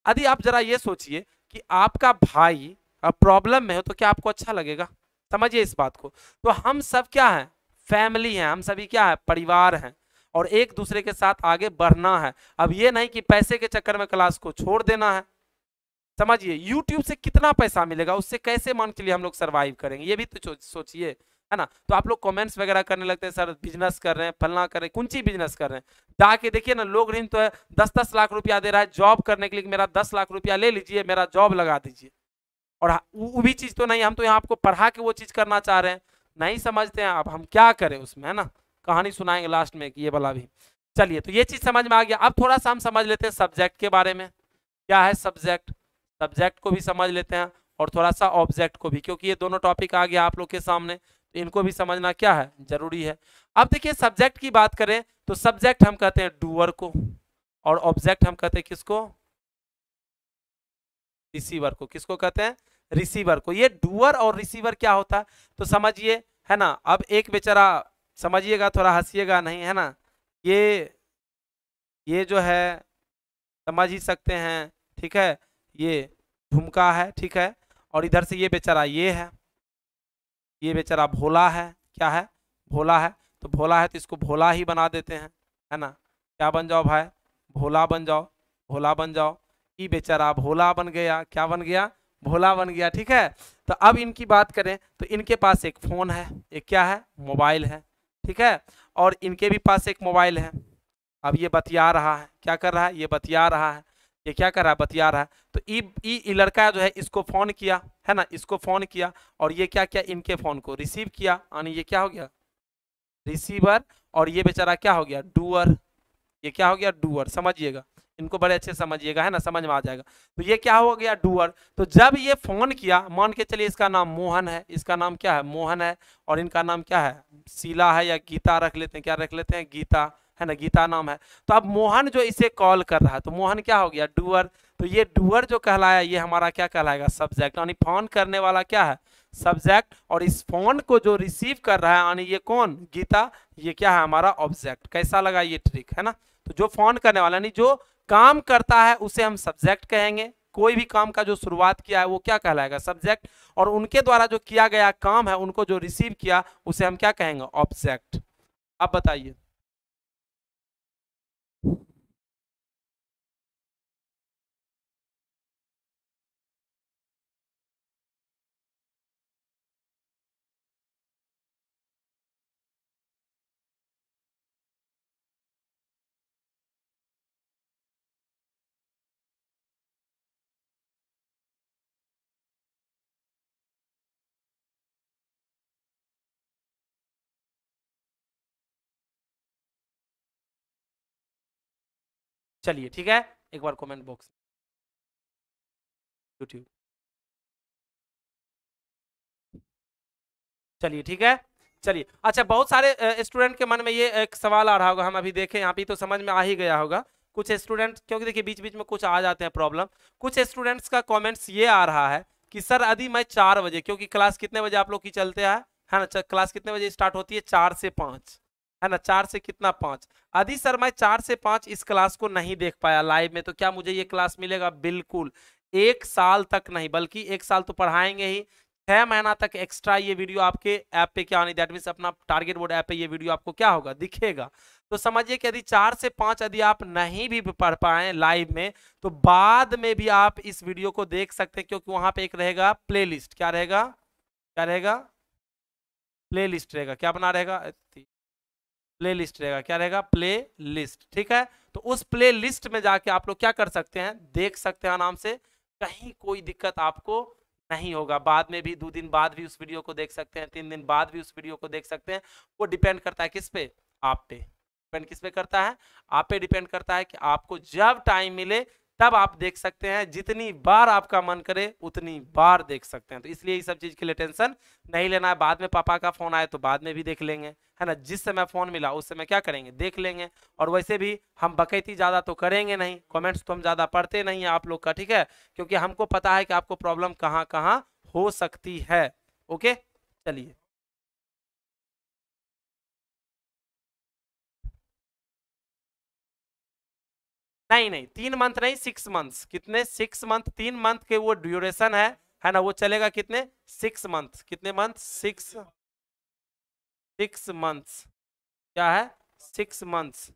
यदि आप जरा ये सोचिए कि आपका भाई प्रॉब्लम में हो तो क्या आपको अच्छा लगेगा समझिए इस बात को तो हम सब क्या हैं फैमिली हैं हम सभी क्या है परिवार हैं और एक दूसरे के साथ आगे बढ़ना है अब ये नहीं कि पैसे के चक्कर में क्लास को छोड़ देना है समझिए यूट्यूब से कितना पैसा मिलेगा उससे कैसे मान के लिए हम लोग सर्वाइव करेंगे ये भी तो सोचिए है ना तो आप लोग कमेंट्स वगैरह करने लगते हैं सर बिजनेस कर रहे हैं फलना कर रहे हैं कौन बिजनेस कर रहे हैं जाके देखिए ना लोग ऋण तो है दस दस लाख रुपया दे रहा है जॉब करने के लिए मेरा दस लाख रुपया ले लीजिए मेरा जॉब लगा दीजिए और हाँ, वो भी चीज़ तो नहीं हम तो यहाँ आपको पढ़ा के वो चीज़ करना चाह रहे हैं नहीं समझते हैं अब हम क्या करें उसमें है ना कहानी सुनाएंगे लास्ट में ये वाला भी चलिए तो ये चीज समझ में आ गया अब थोड़ा सा हम समझ लेते हैं सब्जेक्ट के बारे में क्या है सब्जेक्ट सब्जेक्ट को भी समझ लेते हैं और थोड़ा सा ऑब्जेक्ट को भी क्योंकि ये दोनों टॉपिक आ गया आप लोग के सामने तो इनको भी समझना क्या है जरूरी है अब देखिए सब्जेक्ट की बात करें तो सब्जेक्ट हम कहते हैं डूअर को और ऑब्जेक्ट हम कहते हैं किसको रिसीवर को किसको कहते हैं रिसीवर को ये डूअर और रिसीवर क्या होता है तो समझिए है ना अब एक बेचारा समझिएगा थोड़ा हंसीएगा नहीं है ना ये ये जो है समझ ही सकते हैं ठीक है ये झुमका है ठीक है और इधर से ये बेचारा ये है ये बेचारा भोला है क्या है भोला है तो भोला है तो इसको भोला ही बना देते हैं है ना क्या बन जाओ भाई भोला बन जाओ भोला बन जाओ ये बेचारा भोला बन गया क्या बन गया भोला बन गया ठीक है तो अब इनकी बात करें तो इनके पास एक फ़ोन है एक क्या है मोबाइल है ठीक है और इनके भी पास एक मोबाइल है अब ये बतिया रहा है क्या कर रहा है ये बतिया रहा है ये क्या कर रहा है बतिया रहा है तो ये लड़का जो है इसको फ़ोन किया है ना इसको फ़ोन किया और ये क्या किया इनके फ़ोन को रिसीव किया यानी ये क्या हो गया रिसीवर और ये बेचारा क्या हो गया डूअर ये क्या हो गया डूअर समझिएगा इनको बड़े अच्छे समझिएगा है ना समझ में आ जाएगा तो ये क्या हो गया डूअर तो जब ये फोन किया मान के चलिए इसका नाम मोहन है इसका नाम क्या है मोहन है और इनका नाम क्या है शीला है या गीता रख लेते हैं क्या रख लेते हैं गीता है ना गीता नाम है तो अब मोहन जो इसे कॉल कर रहा है तो मोहन क्या हो गया डूअर तो ये डूअर जो कहलाया ये हमारा क्या कहलाएगा सब्जेक्ट यानी फोन करने वाला क्या है सब्जेक्ट और इस फोन को जो रिसीव कर रहा है यानी ये कौन गीता ये क्या है हमारा ऑब्जेक्ट कैसा लगा ये ट्रिक है ना तो जो फोन करने वाला नहीं जो काम करता है उसे हम सब्जेक्ट कहेंगे कोई भी काम का जो शुरुआत किया है वो क्या कहलाएगा सब्जेक्ट और उनके द्वारा जो किया गया काम है उनको जो रिसीव किया उसे हम क्या कहेंगे ऑब्जेक्ट आप बताइए चलिए ठीक है एक बार कमेंट बॉक्स यूट्यूब चलिए ठीक है चलिए अच्छा बहुत सारे स्टूडेंट के मन में ये एक सवाल आ रहा होगा हम अभी देखें यहाँ पे तो समझ में आ ही गया होगा कुछ स्टूडेंट क्योंकि देखिए बीच बीच में कुछ आ जाते हैं प्रॉब्लम कुछ स्टूडेंट्स का कमेंट्स ये आ रहा है कि सर यदि मैं चार बजे क्योंकि क्लास कितने बजे आप लोग की चलते हैं है ना क्लास कितने बजे स्टार्ट होती है चार से पाँच है ना चार से कितना पांच आदि सर मैं चार से पांच इस क्लास को नहीं देख पाया लाइव में तो क्या मुझे ये क्लास मिलेगा बिल्कुल एक साल तक नहीं बल्कि एक साल तो पढ़ाएंगे ही छह महीना तक एक्स्ट्रा ये वीडियो आपके ऐप पे क्या होनी दैट मीन अपना टारगेट बोर्ड ऐप पे ये वीडियो आपको क्या होगा दिखेगा तो समझिए कि यदि चार से पांच यदि आप नहीं भी पढ़ पाए लाइव में तो बाद में भी आप इस वीडियो को देख सकते हैं क्योंकि वहां पे एक रहेगा प्ले क्या रहेगा क्या रहेगा प्ले रहेगा क्या बना रहेगा प्ले लिस्ट रहेगा क्या रहेगा प्ले लिस्ट ठीक है तो उस प्ले लिस्ट में जाके आप लोग क्या कर सकते हैं देख सकते हैं आराम से कहीं कोई दिक्कत आपको नहीं होगा बाद में भी दो दिन बाद भी उस वीडियो को देख सकते हैं तीन दिन बाद भी उस वीडियो को देख सकते हैं वो डिपेंड करता है किस पे आप पे डिपेंड किस पे करता है आप पे डिपेंड करता है कि आपको जब टाइम मिले तब आप देख सकते हैं जितनी बार आपका मन करे उतनी बार देख सकते हैं तो इसलिए ये इस सब चीज़ के लिए टेंशन नहीं लेना है बाद में पापा का फ़ोन आए तो बाद में भी देख लेंगे है ना जिस समय फ़ोन मिला उस समय क्या करेंगे देख लेंगे और वैसे भी हम बकैती ज़्यादा तो करेंगे नहीं कॉमेंट्स तो हम ज़्यादा पढ़ते नहीं है आप लोग का ठीक है क्योंकि हमको पता है कि आपको प्रॉब्लम कहाँ कहाँ हो सकती है ओके चलिए नहीं नहीं तीन मंथ नहीं सिक्स मंथ कितने सिक्स मंथ तीन मंथ के वो ड्यूरेशन है है ना वो चलेगा कितने सिक्स मंथ कितने मंथ सिक्स सिक्स मंथ्स क्या है सिक्स मंथ्स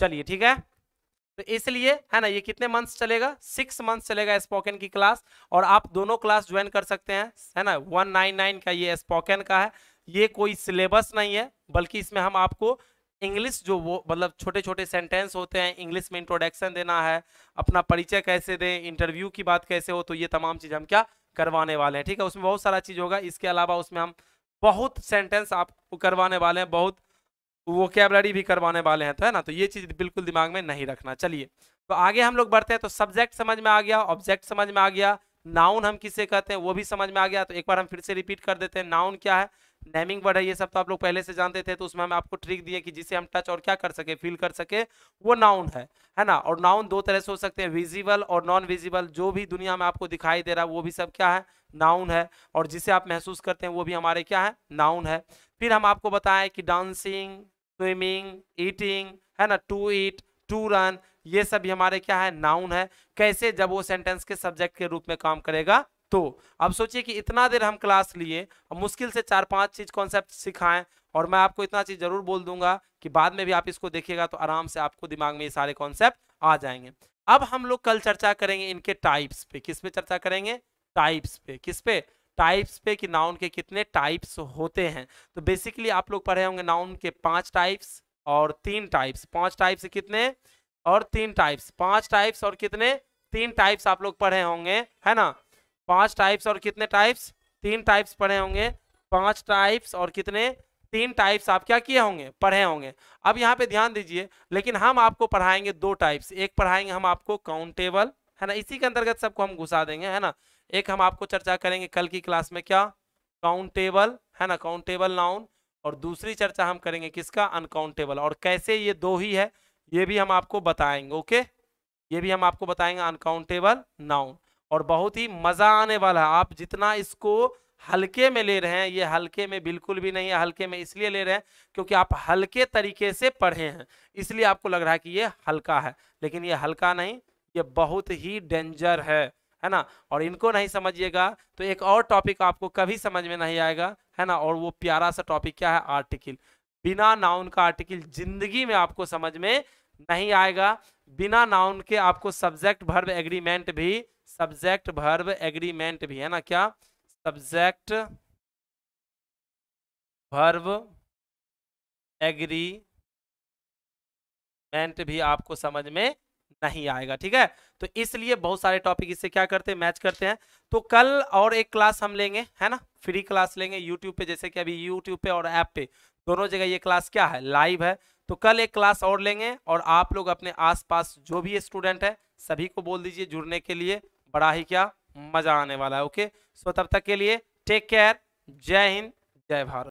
चलिए ठीक है तो इसलिए है ना ये कितने मंथ्स चलेगा सिक्स मंथ्स चलेगा स्पोकन की क्लास और आप दोनों क्लास ज्वाइन कर सकते हैं है ना वन नाइन नाइन का ये स्पोकन का है ये कोई सिलेबस नहीं है बल्कि इसमें हम आपको इंग्लिश जो वो मतलब छोटे छोटे सेंटेंस होते हैं इंग्लिश में इंट्रोडक्शन देना है अपना परिचय कैसे दें इंटरव्यू की बात कैसे हो तो ये तमाम चीज़ हम क्या करवाने वाले हैं ठीक है उसमें बहुत सारा चीज़ होगा इसके अलावा उसमें हम बहुत सेंटेंस आपको करवाने वाले हैं बहुत तो वोकेबलरी भी करवाने वाले हैं तो है ना तो ये चीज़ बिल्कुल दिमाग में नहीं रखना चलिए तो आगे हम लोग बढ़ते हैं तो सब्जेक्ट समझ में आ गया ऑब्जेक्ट समझ में आ गया नाउन हम किसे कहते हैं वो भी समझ में आ गया तो एक बार हम फिर से रिपीट कर देते हैं नाउन क्या है नेमिंग वर्ड है ये सब तो आप लोग पहले से जानते थे तो उसमें हम आपको ट्रिक दिए कि जिसे हम टच और क्या कर सके फील कर सके वो नाउन है है ना और नाउन दो तरह से हो सकते हैं विजिबल और नॉन विजिबल जो भी दुनिया में आपको दिखाई दे रहा है वो भी सब क्या है नाउन है और जिसे आप महसूस करते हैं वो भी हमारे क्या है नाउन है फिर हम आपको बताएं कि डांसिंग स्विमिंग ईटिंग है ना टू ईट टू रन ये सब हमारे क्या है नाउन है कैसे जब वो सेंटेंस के सब्जेक्ट के रूप में काम करेगा तो अब सोचिए कि इतना देर हम क्लास लिए अब मुश्किल से चार पांच चीज कॉन्सेप्ट सिखाएं और मैं आपको इतना चीज जरूर बोल दूंगा कि बाद में भी आप इसको देखिएगा तो आराम से आपको दिमाग में ये सारे कॉन्सेप्ट आ जाएंगे अब हम लोग कल चर्चा करेंगे इनके टाइप्स पे किस पे चर्चा करेंगे टाइप्स पे किस पे टाइप्स पे कि नाउन के कितने टाइप्स होते हैं तो बेसिकली आप लोग पढ़े होंगे नाउन के पांच टाइप्स और तीन टाइप्स पांच टाइप्स कितने और तीन टाइप्स पांच टाइप्स और कितने तीन टाइप्स आप लोग पढ़े होंगे है ना पांच टाइप्स और कितने टाइप्स तीन टाइप्स पढ़े होंगे पांच टाइप्स और कितने तीन टाइप्स आप क्या किए होंगे पढ़े होंगे अब यहाँ पे ध्यान दीजिए लेकिन हम आपको पढ़ाएंगे दो टाइप्स एक पढ़ाएंगे हम आपको काउंटेबल है ना इसी के अंतर्गत सबको हम घुसा देंगे है ना एक हम आपको चर्चा करेंगे कल की क्लास में क्या काउंटेबल है ना काउंटेबल नाउन और दूसरी चर्चा हम करेंगे किसका अनकाउंटेबल और कैसे ये दो ही है ये भी हम आपको बताएंगे ओके ये भी हम आपको बताएंगे अनकाउंटेबल नाउन और बहुत ही मज़ा आने वाला है आप जितना इसको हल्के में ले रहे हैं ये हल्के में बिल्कुल भी नहीं है हल्के में इसलिए ले रहे हैं क्योंकि आप हल्के तरीके से पढ़े हैं इसलिए आपको लग रहा है कि ये हल्का है लेकिन ये हल्का नहीं ये बहुत ही डेंजर है है ना और इनको नहीं समझिएगा तो एक और टॉपिक आपको कभी समझ में नहीं आएगा है ना और वो प्यारा सा टॉपिक क्या है आर्टिकल बिना नाउन का आर्टिकल जिंदगी में आपको समझ में नहीं आएगा बिना नाउन के आपको सब्जेक्ट भर्व एग्रीमेंट भी सब्जेक्ट भर्व एग्रीमेंट भी है ना क्या सब्जेक्ट एग्री एग्रीमेंट भी आपको समझ में नहीं आएगा ठीक है तो इसलिए बहुत सारे टॉपिक इससे क्या करते हैं मैच करते हैं तो कल और एक क्लास हम लेंगे है ना फ्री क्लास लेंगे यूट्यूब पे जैसे कि अभी यूट्यूब पे और ऐप पे दोनों जगह ये क्लास क्या है लाइव है तो कल एक क्लास और लेंगे और आप लोग अपने आस जो भी स्टूडेंट है सभी को बोल दीजिए जुड़ने के लिए बड़ा ही क्या मजा आने वाला है ओके सो तब तक के लिए टेक केयर जय हिंद जय भारत